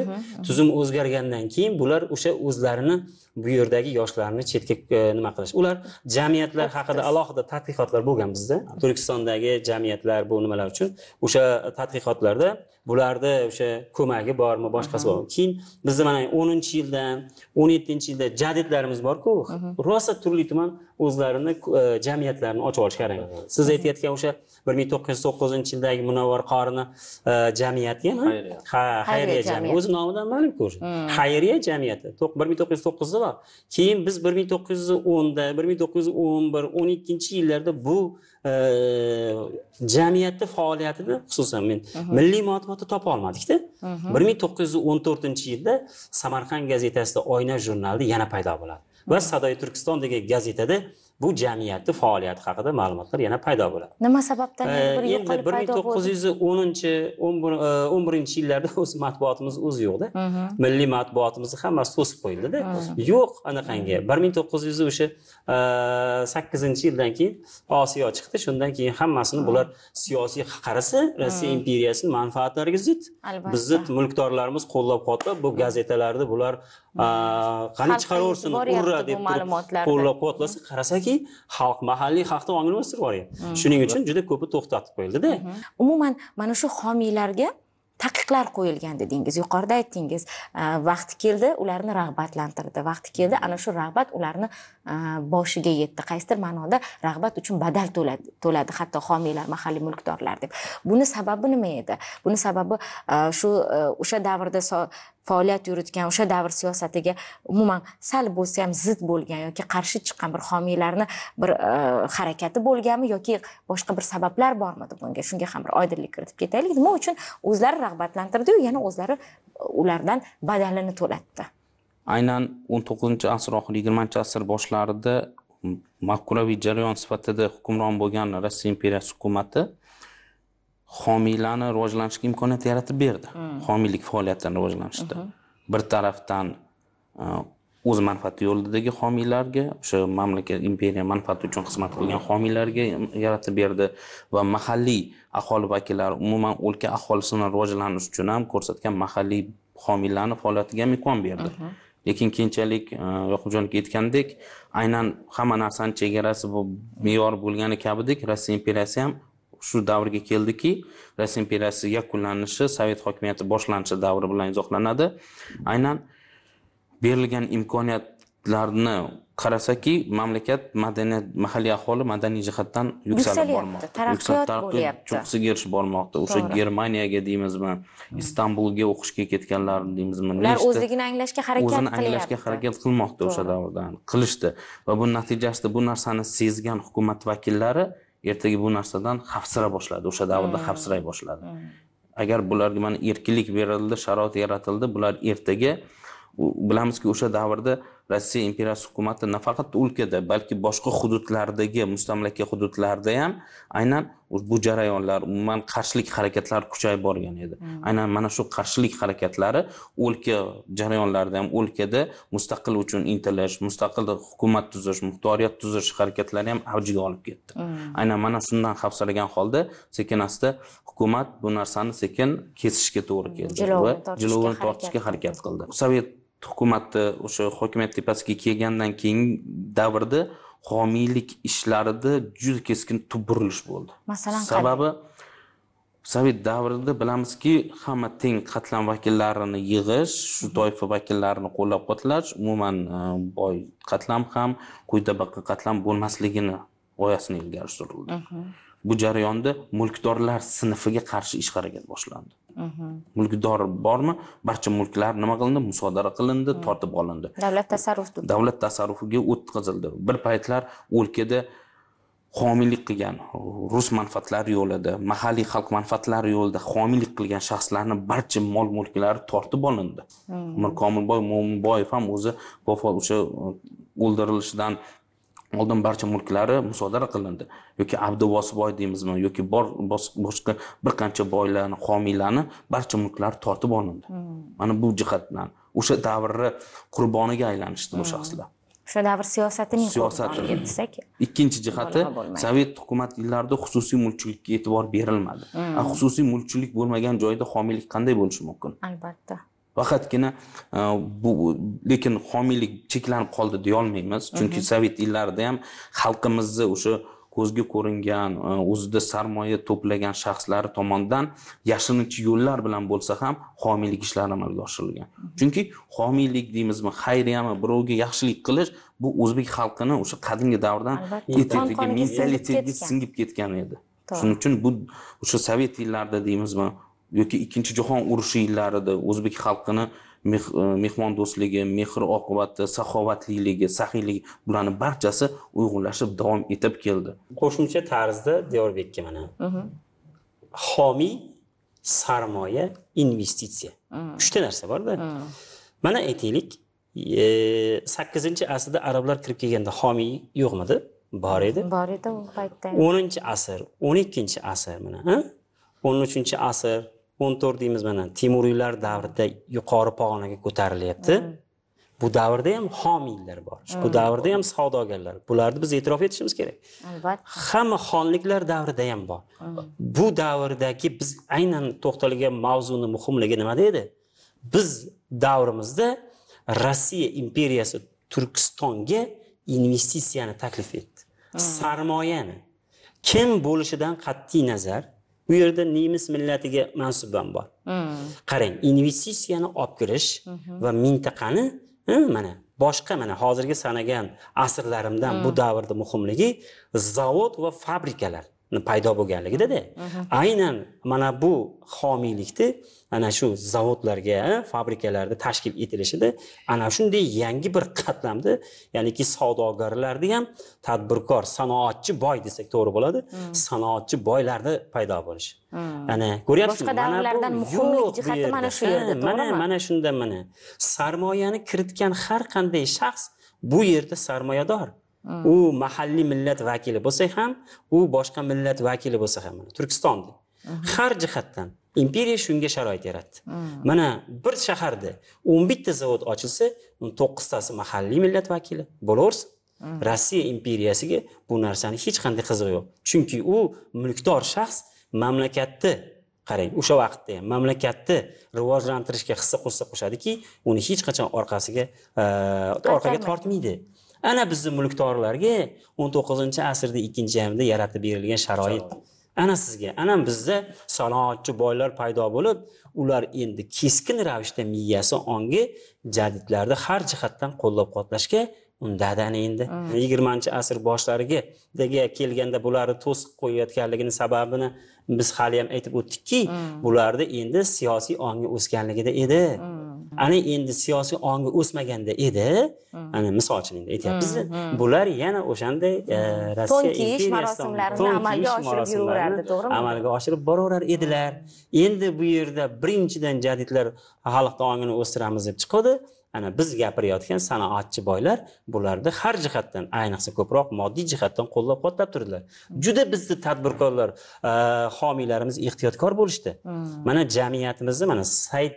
[SPEAKER 2] tuzum o'zgargandan keyin bular o'sha o'zlarini bu yerdagi yoshlarni chetga e, nima qilish ular jamiyatlar haqida alohida tadqiqotlar bo'lgan bizda turkistondagi jamiyatlar bu nimalar uchun o'sha tadqiqotlarda bularni o'sha ko'magi bormi boshqasi bormi keyin bizda mana o'ninchi yildan o'n yettinchi yilda jadidlarimiz borku rosa turli tuman o'zlarini e, jamiyatlarini ochib olish qarang siz aytayotgan o'sha bir ming to'qqiz yuz to'qqizinchi yildagi munavvar qorini e, jamiyatimi ha xayriya jamiyati o'zi nomidan ma'lumku уже hmm. xayriya jamiyati bir ming to'qqiz yuz to'qqizda bor keyin biz bir ming to'qqiz yuz o'nda bir ming to'qqiz yuz o'n bir o'n ikkinchi yillarda bu e, jamiyatni faoliyatini xususan men milliy matbuotda topa olmadikda bir ming to'qqiz yuz o'n to'rtinchi yilda samarqand gazetasida oyna jurnali yana paydo bo'ladi va sadoi turkiston degan gazetada bu jamiyatni faoliyati haqida ma'lumotlar yana paydo bo'ladi
[SPEAKER 1] nima sababdan bir endi bir ming to'qqiz yuz
[SPEAKER 2] o'ninchi o'n e, birinchi yillarda o'zi matbuotimiz o'zi yo'qda milliy matbuotimizni hammasi to'sib qo'yildida yo'q anaqangi bir ming to'qqiz yuz o'sha e, sakkizinchi yildan keyin osiyo chiqdi shundan keyin hammasini bular siyosiy qarasa rossiya imperiyasini manfaatlariga zid bizni mulkdorlarimiz qo'llab quvvatlab bu gazetalarni bular qani chiqaraversin ura deb turib qo'llab quvvatlasa qarasaki xalq mahalliy xalqni ongini o'stirib yuboryapti mm. shuning uchun juda ko'pi to'xtatib qo'yildida
[SPEAKER 1] mm-hmm. umuman mana shu homiylarga taqiqlar qo'yilgan dedingiz yuqorida aytdingiz vaqti keldi ularni rag'batlantirdi vaqti keldi mm-hmm. ana shu rag'bat ularni Э, boshiga yetdi qaysidir ma'noda rag'bat uchun badal to'ladi hatto homiylar mahalliy mulkdorlar deb buni sababi nima edi buni sababi e, shu e, o'sha davrda faoliyat yuritgan o'sha davr siyosatiga umuman sal bo'lsa ham zid bo'lgan yoki qarshi chiqqan bir homiylarni bir e, harakati bo'lganmi yoki boshqa bir sabablar bormidi bunga shunga ham bir oydinlik kiritib ketaylik nima uchun o'zlari rag'batlantirdiyu yana o'zlari ulardan badalini to'latdi
[SPEAKER 3] aynan 19 asr oxiri 20 asr boshlarida mafkuraviy jarayon sifatida hukmron bo'lgan rossiya imperiyasi hukumati homiylarni rivojlanishga imkoniyat yaratib berdi hmm. homiylik faoliyatini rivojlanishda bir tarafdan e, o'z manfaati yo'lidagi homiylarga o'sha mamlakat imperiya manfaati uchun xizmat qilgan homiylarga yaratib berdi va mahalliy aholi vakillari umuman o'lka aholisini rivojlanishi uchun ham ko'rsatgan mahalliy homiylarni faoliyatiga ham imkon berdi uh -huh. lekin keyinchalik aka e, aytgandek aynan hamma narsani chegarasi bu me'yori bo'lgani kabidek rossiya imperiyasi ham shu davrga keldiki rossiya imperiyasi yakunlanishi sovet hokimiyati boshlanishi davri bilan izohlanadi aynan berilgan imkoniyat larni qarasaki mamlakat madaniyat mahalliy aholi madaniy jihatdan yuksalib bormoqda
[SPEAKER 1] taraqqiyot bo'lyapti cho'qqisiga
[SPEAKER 3] erishib bormoqda o'sha germaniyaga deymizmi istanbulga o'qishga ketganlar deymizmi ular o'zligini
[SPEAKER 1] anglashga harakat o'zini anglashga
[SPEAKER 3] harakat qilmoqda o'sha davrdan qilishdi va bu natijasida bu narsani sezgan hukumat vakillari ertaga bu narsadan xavfsira boshladi o'sha davrda hmm. xavfsiray boshladi hmm. agar bularga mana erkinlik berildi sharoit yaratildi bular ertaga bilamizki o'sha davrda rossiya imperiyasi hukumati nafaqat o'lkada balki boshqa hududlardagi mustamlaka hududlarda ham aynan bu jarayonlar umuman qarshilik harakatlari kuchayib borgan edi hmm. aynan mana shu qarshilik harakatlari o'lka jarayonlarida ham o'lkada mustaqil uchun intilish mustaqil hukumat tuzish muxtoriyat tuzish harakatlari ham avjiga olib ketdi hmm. aynan mana shundan xavfsiragan holda sekin asta hukumat bu narsani sekin kesishga to'g'ri keldi va jilovini tortishga harakat qildi sovet hukumatni o'sha hokimiyat tepasiga kelgandan keyingi davrda homiylik ishlarida juda keskin tub burilish bo'ldi
[SPEAKER 1] masalan sababi
[SPEAKER 3] sovet davrida bilamizki hamma teng qatlam vakillarini yig'ish shu toifa vakillarini qo'llab quvvatlash umuman e, boy qatlam ham quyi tabaqa qatlam bo'lmasligini g'oyasini ilgari surildi bu jarayonda mulkdorlar sinfiga qarshi ish harakat boshlandi mhm. mulkdor bormi barcha mulklar nima qilindi musodara qilindi mhm. tortib olindi
[SPEAKER 1] davlat tasarrufi
[SPEAKER 3] davlat tasarrufiga o'tkazildi bir paytlar o'lkada homiylik qilgan rus manfaatlari yo'lida mahalliy xalq manfaatlari yo'lida homiylik qilgan shaxslarni barcha mol mulklari tortib olindi mhm. umir komilboy mo'minboyev ham o'zi vafot o'sha o'ldirilishidan oldin barcha mulklari musodara qilindi yoki abduvosboy deymizmi yoki bor boshqa bir qancha boylarni homiylarni barcha mulklari tortib olindi hmm. mana bu jihatdan o'sha davrni qurboniga aylanishdi bu hmm. shaxslar
[SPEAKER 1] o'sha davr siyosatining siyosati desak hmm.
[SPEAKER 3] ikkinchi jihati sovet hukumat yillarida xususiy mulkchilikka e'tibor berilmadi xususiy mulkchilik bo'lmagan joyda homiylik qanday bo'lishi mumkin albatta faqatgina e, bu lekin homiylik cheklanib qoldi deyolmaymiz chunki mhm. sovet yillarida ham xalqimizni o'sha ko'zga ko'ringan e, o'zida sarmoya to'plagan shaxslari tomonidan yashirinchi yo'llar bilan bo'lsa ham homiylik ishlari amalga oshirilgan mhm. chunki homiylik deymizmi xayriyami birovga yaxshilik qilish bu o'zbek xalqini o'sha qadimgi davrdan mentalitetiga singib ketgan edi shuning uchun bu o'sha sovet yillarida deymizmi yoki ikkinchi jahon urushi yillarida o'zbek xalqini e, mehmondo'stligi mehr oqibati saxovatliligi saxiyligi bularni barchasi uyg'unlashib davom etib keldi
[SPEAKER 2] qo'shimcha tarzda diyorbekka mana mhmm. homiy sarmoya investitsiya mhmm. uchta narsa borda mhmm. mana aytaylik e, sakkizinchi asrda arablar kirib kelganda homiy yo'qmidi bor edi
[SPEAKER 1] bor edi u paytda
[SPEAKER 2] o'ninchi asr o'n ikkinchi asr mana o'n uchinchi asr o'n to'rt deymiz mana temuriylar davrida yuqori pog'onaga ko'tarilyapti hmm. bu davrda ham homiylar bor bu hmm. davrda ham savdogarlar bularni biz e'tirof etishimiz kerak albatta hamma xonliklar davrida ham bor hmm. bu davrdagi biz aynan to'xtalgan mavzuni muhimligi nimada edi biz davrimizda rossiya imperiyasi turkistonga investitsiyani taklif etdi sarmoyani kim bo'lishidan qat'iy nazar bu yerda nemis millatiga mansub ham bor hmm. qarang investitsiyani olib kirish mhm. va mintaqani mana boshqa mana hozirgi sanagan asrlarimdan hmm. bu davrni muhimligi zavod va fabrikalar paydo bo'lganligidada aynan mana bu homiylikni ana shu zavodlarga fabrikalarda tashkil etilishida ana shunday yangi bir qatlamda ya'niki savdogarlarni ham tadbirkor sanoatchi boy desak to'g'ri bo'ladi hmm. sanoatchi boylarni paydo bo'lishi hmm. ana ko'ryapsizmi boshqa davrlardan muhimlik jihati mana shu yerda mana mana shunda mana sarmoyani kiritgan har qanday shaxs bu yerda sarmoyador u hmm. mahalliy millat vakili bo'lsak ham u boshqa millat vakili bo'lsa ham turkistonda har jihatdan imperiya shunga sharoit yaratdi hmm. mana bir shaharda o'n bitta zavod ochilsa to'qqiztasi mahalliy millat vakili bo'laversin hmm. rossiya imperiyasiga bu narsani hech qanday qizig'i yo'q chunki u mulkdor shaxs mamlakatni qarang o'sha vaqtda ham mamlakatni rivojlantirishga hissa qo'shsa qo'shadiki uni hech qachon orqasiga orqaga tortmaydi ana bizni mulkdorlarga o'n to'qqizinchi asrda ikkinchi yarmida yaratib berilgan sharoit ana sizga ana bizda sanoatchi boylar paydo bo'lib ular endi keskin ravishda miyasi ongi jadidlarni har jihatdan qo'llab quvvatlashga ana endi yigirmanchi asr boshlarigadagi kelganda bularni to'siq qo'yayotganligini sababini biz hali ham aytib o'tdikki hmm. bularni endi siyosiy ongi o'sganligida edi hmm. ana endi siyosiy ongi o'smaganda edi hmm. ana misol uchun endi aytyapmiz bular yana o'shanday e, rossiya kiyish marosimlarini amalga oshirib yuraverardi to'g'rimi amalga oshirib boraverar edilar endi bu yerda birinchidan jadidlar xalqni ongini o'stiramiz deb chiqadi ana biz gapirayotgan sanoatchi boylar bularni har jihatdan ayniqsa ko'proq moddiy jihatdan qo'llab quvvatlab turdilar juda bizni tadbirkorlar e, homiylarimiz ehtiyotkor bo'lishdi hmm. mana jamiyatimizni mana said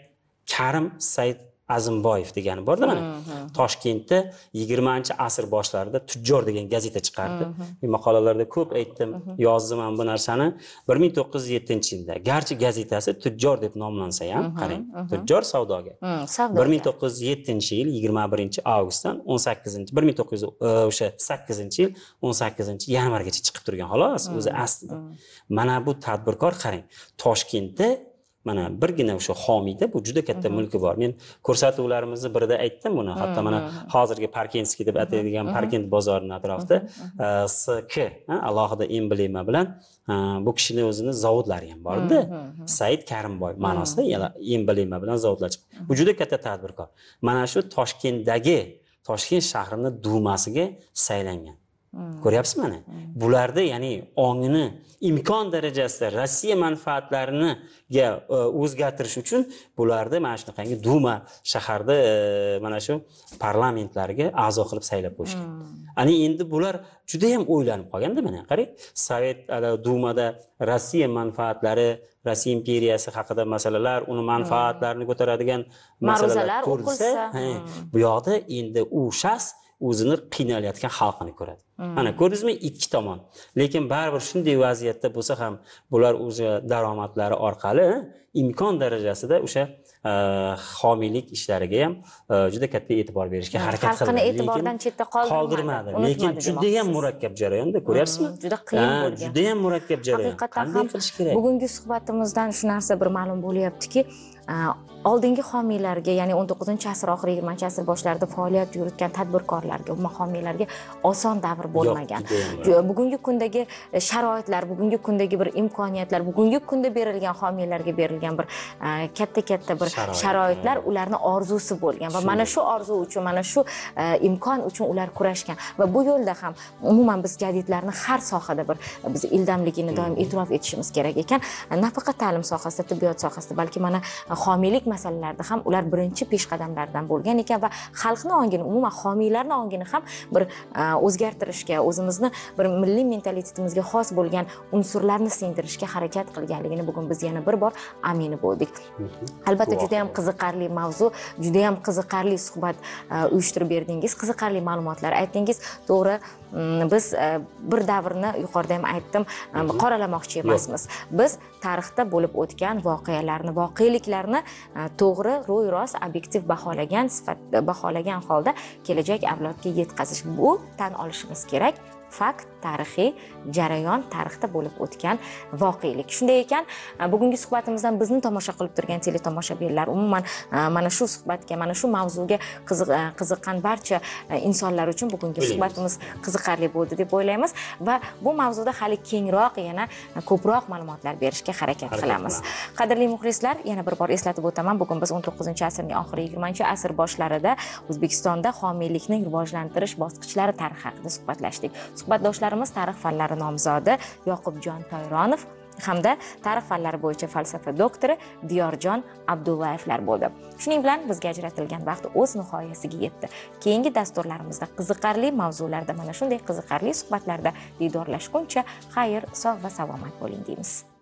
[SPEAKER 2] karim said azimboyev degani borda mana toshkentda yigirmanchi asr boshlarida tujjor degan gazeta chiqardi men maqolalarda ko'p aytdim yozdim ham bu narsani bir ming to'qqiz yuz yettinchi yilda garchi gazetasi tujjor deb nomlansa ham qarang tujjor savdogar bir ming to'qqiz yuz yettinchi yil yigirma birinchi avgustdan o'n sakkizinchi bir ming to'qqiz yuz e, o'sha sakkizinchi yil o'n sakkizinchi yanvargacha chiqib turgan xolos o'zi aslida mana bu tadbirkor qarang toshkentda mana birgina o'sha homiyda bu juda katta mhmm. mulki bor men ko'rsatuvlarimizni birida aytdim buni mhmm, hatto mana mhmm. hozirgi parkenskiy deb ataydigan parkent bozorini atrofida uh, sk alohida emblema bilan uh, bu kishini o'zini zavodlari ham borda said karimboy ma'nosida emblema bilan zavodlar bu juda katta tadbirkor mana shu toshkentdagi toshkent shahrini dumasiga saylangan Hmm. ko'ryapsiz mana hmm. bularda ya'ni ongini imkon darajasida rossiya manfaatlariga e, o'zgartirish uchun bularni mana shunaqangi duma shaharni e, mana shu parlamentlarga a'zo qilib saylab qo'yishgan hmm. ani endi bular juda yam o'ylanib qolganda mana qarang sovet dumada rossiya manfaatlari rossiya imperiyasi haqida masalalar uni manfaatlarini ko'taradigan masalalar ko'rilsa bu yoqda endi u shaxs o'zini qiynalayotgan xalqini ko'radi hmm. mana ko'rdingizmi ikki tomon lekin baribir shunday vaziyatda bo'lsa ham bular o'zi daromadlari orqali imkon darajasida o'sha e, homiylik ishlariga ham e, juda katta e'tibor berishga hmm, harakat qildi xalqini e'tibordan
[SPEAKER 1] chetda qoldirmadi lekin judayam
[SPEAKER 2] murakkab jarayonda ko'ryapsizmi hmm,
[SPEAKER 1] juda qiyin bo'lgan
[SPEAKER 2] judayam murakkab jarayon haqiqatdan ham bugungi
[SPEAKER 1] suhbatimizdan shu narsa bir ma'lum bo'lyaptiki e, oldingi homiylarga ya'ni 19 asr oxiri 20 asr boshlarida faoliyat yuritgan tadbirkorlarga umuman homiylarga oson davr bo'lmagan bugungi kundagi e, sharoitlar bugungi kundagi bir imkoniyatlar bugungi kunda berilgan homiylarga berilgan bir e, katta katta bir sharoitlar ularni orzusi bo'lgan va mana shu orzu uchun mana shu e, imkon uchun ular kurashgan va bu yo'lda ham umuman biz jadidlarni har sohada bir biz ildamligini doim e'tirof etishimiz kerak ekan nafaqat ta'lim sohasida tibbiyot sohasida balki mana homiylik masalalarda ham ular birinchi peshqadamlardan bo'lgan ekan va xalqni ongini umuman homiylarni ongini ham bir e, o'zgartirishga o'zimizni bir milliy mentalitetimizga xos bo'lgan unsurlarni singdirishga harakat qilganligini bugun biz yana bir bor amini bo'ldik albatta juda yam qiziqarli mavzu juda yam qiziqarli suhbat e, uyushtirib berdingiz qiziqarli ma'lumotlar aytdingiz to'g'ri biz э, bir davrni yuqorida ham aytdim qoralamoqchi emasmiz biz tarixda bo'lib o'tgan voqealarni voqeliklarni to'g'ri ro'y rost obyektiv baholagan sifatda baholagan holda kelajak avlodga yetkazish bu tan olishimiz kerak fakt tarixiy jarayon tarixda bo'lib o'tgan voqelik shunday ekan e, bugungi suhbatimizdan bizni tomosha qilib turgan teletomoshabinlar umuman e, mana shu suhbatga mana shu mavzuga e, qiziqqan barcha insonlar uchun bugungi suhbatimiz qiziqarli bo'ldi deb o'ylaymiz va bu mavzuda hali kengroq yana ko'proq ma'lumotlar berishga harakat qilamiz qadrli muxlislar yana bir bor eslatib o'taman bugun biz o'n to'qqizinchi asrning oxiri yigirmanchi asr boshlarida o'zbekistonda homiylikni rivojlantirish bosqichlari tarixi haqida suhbatlashdik suhbatdoshlarimiz tarix fanlari nomzodi yoqubjon toyronov hamda tarix fanlari bo'yicha falsafa doktori diyorjon abdullayevlar bo'ldi shuning bilan bizga ajratilgan vaqt o'z nihoyasiga yetdi keyingi dasturlarimizda qiziqarli mavzularda mana shunday qiziqarli suhbatlarda diydorlashguncha xayr sog' va salomat bo'ling deymiz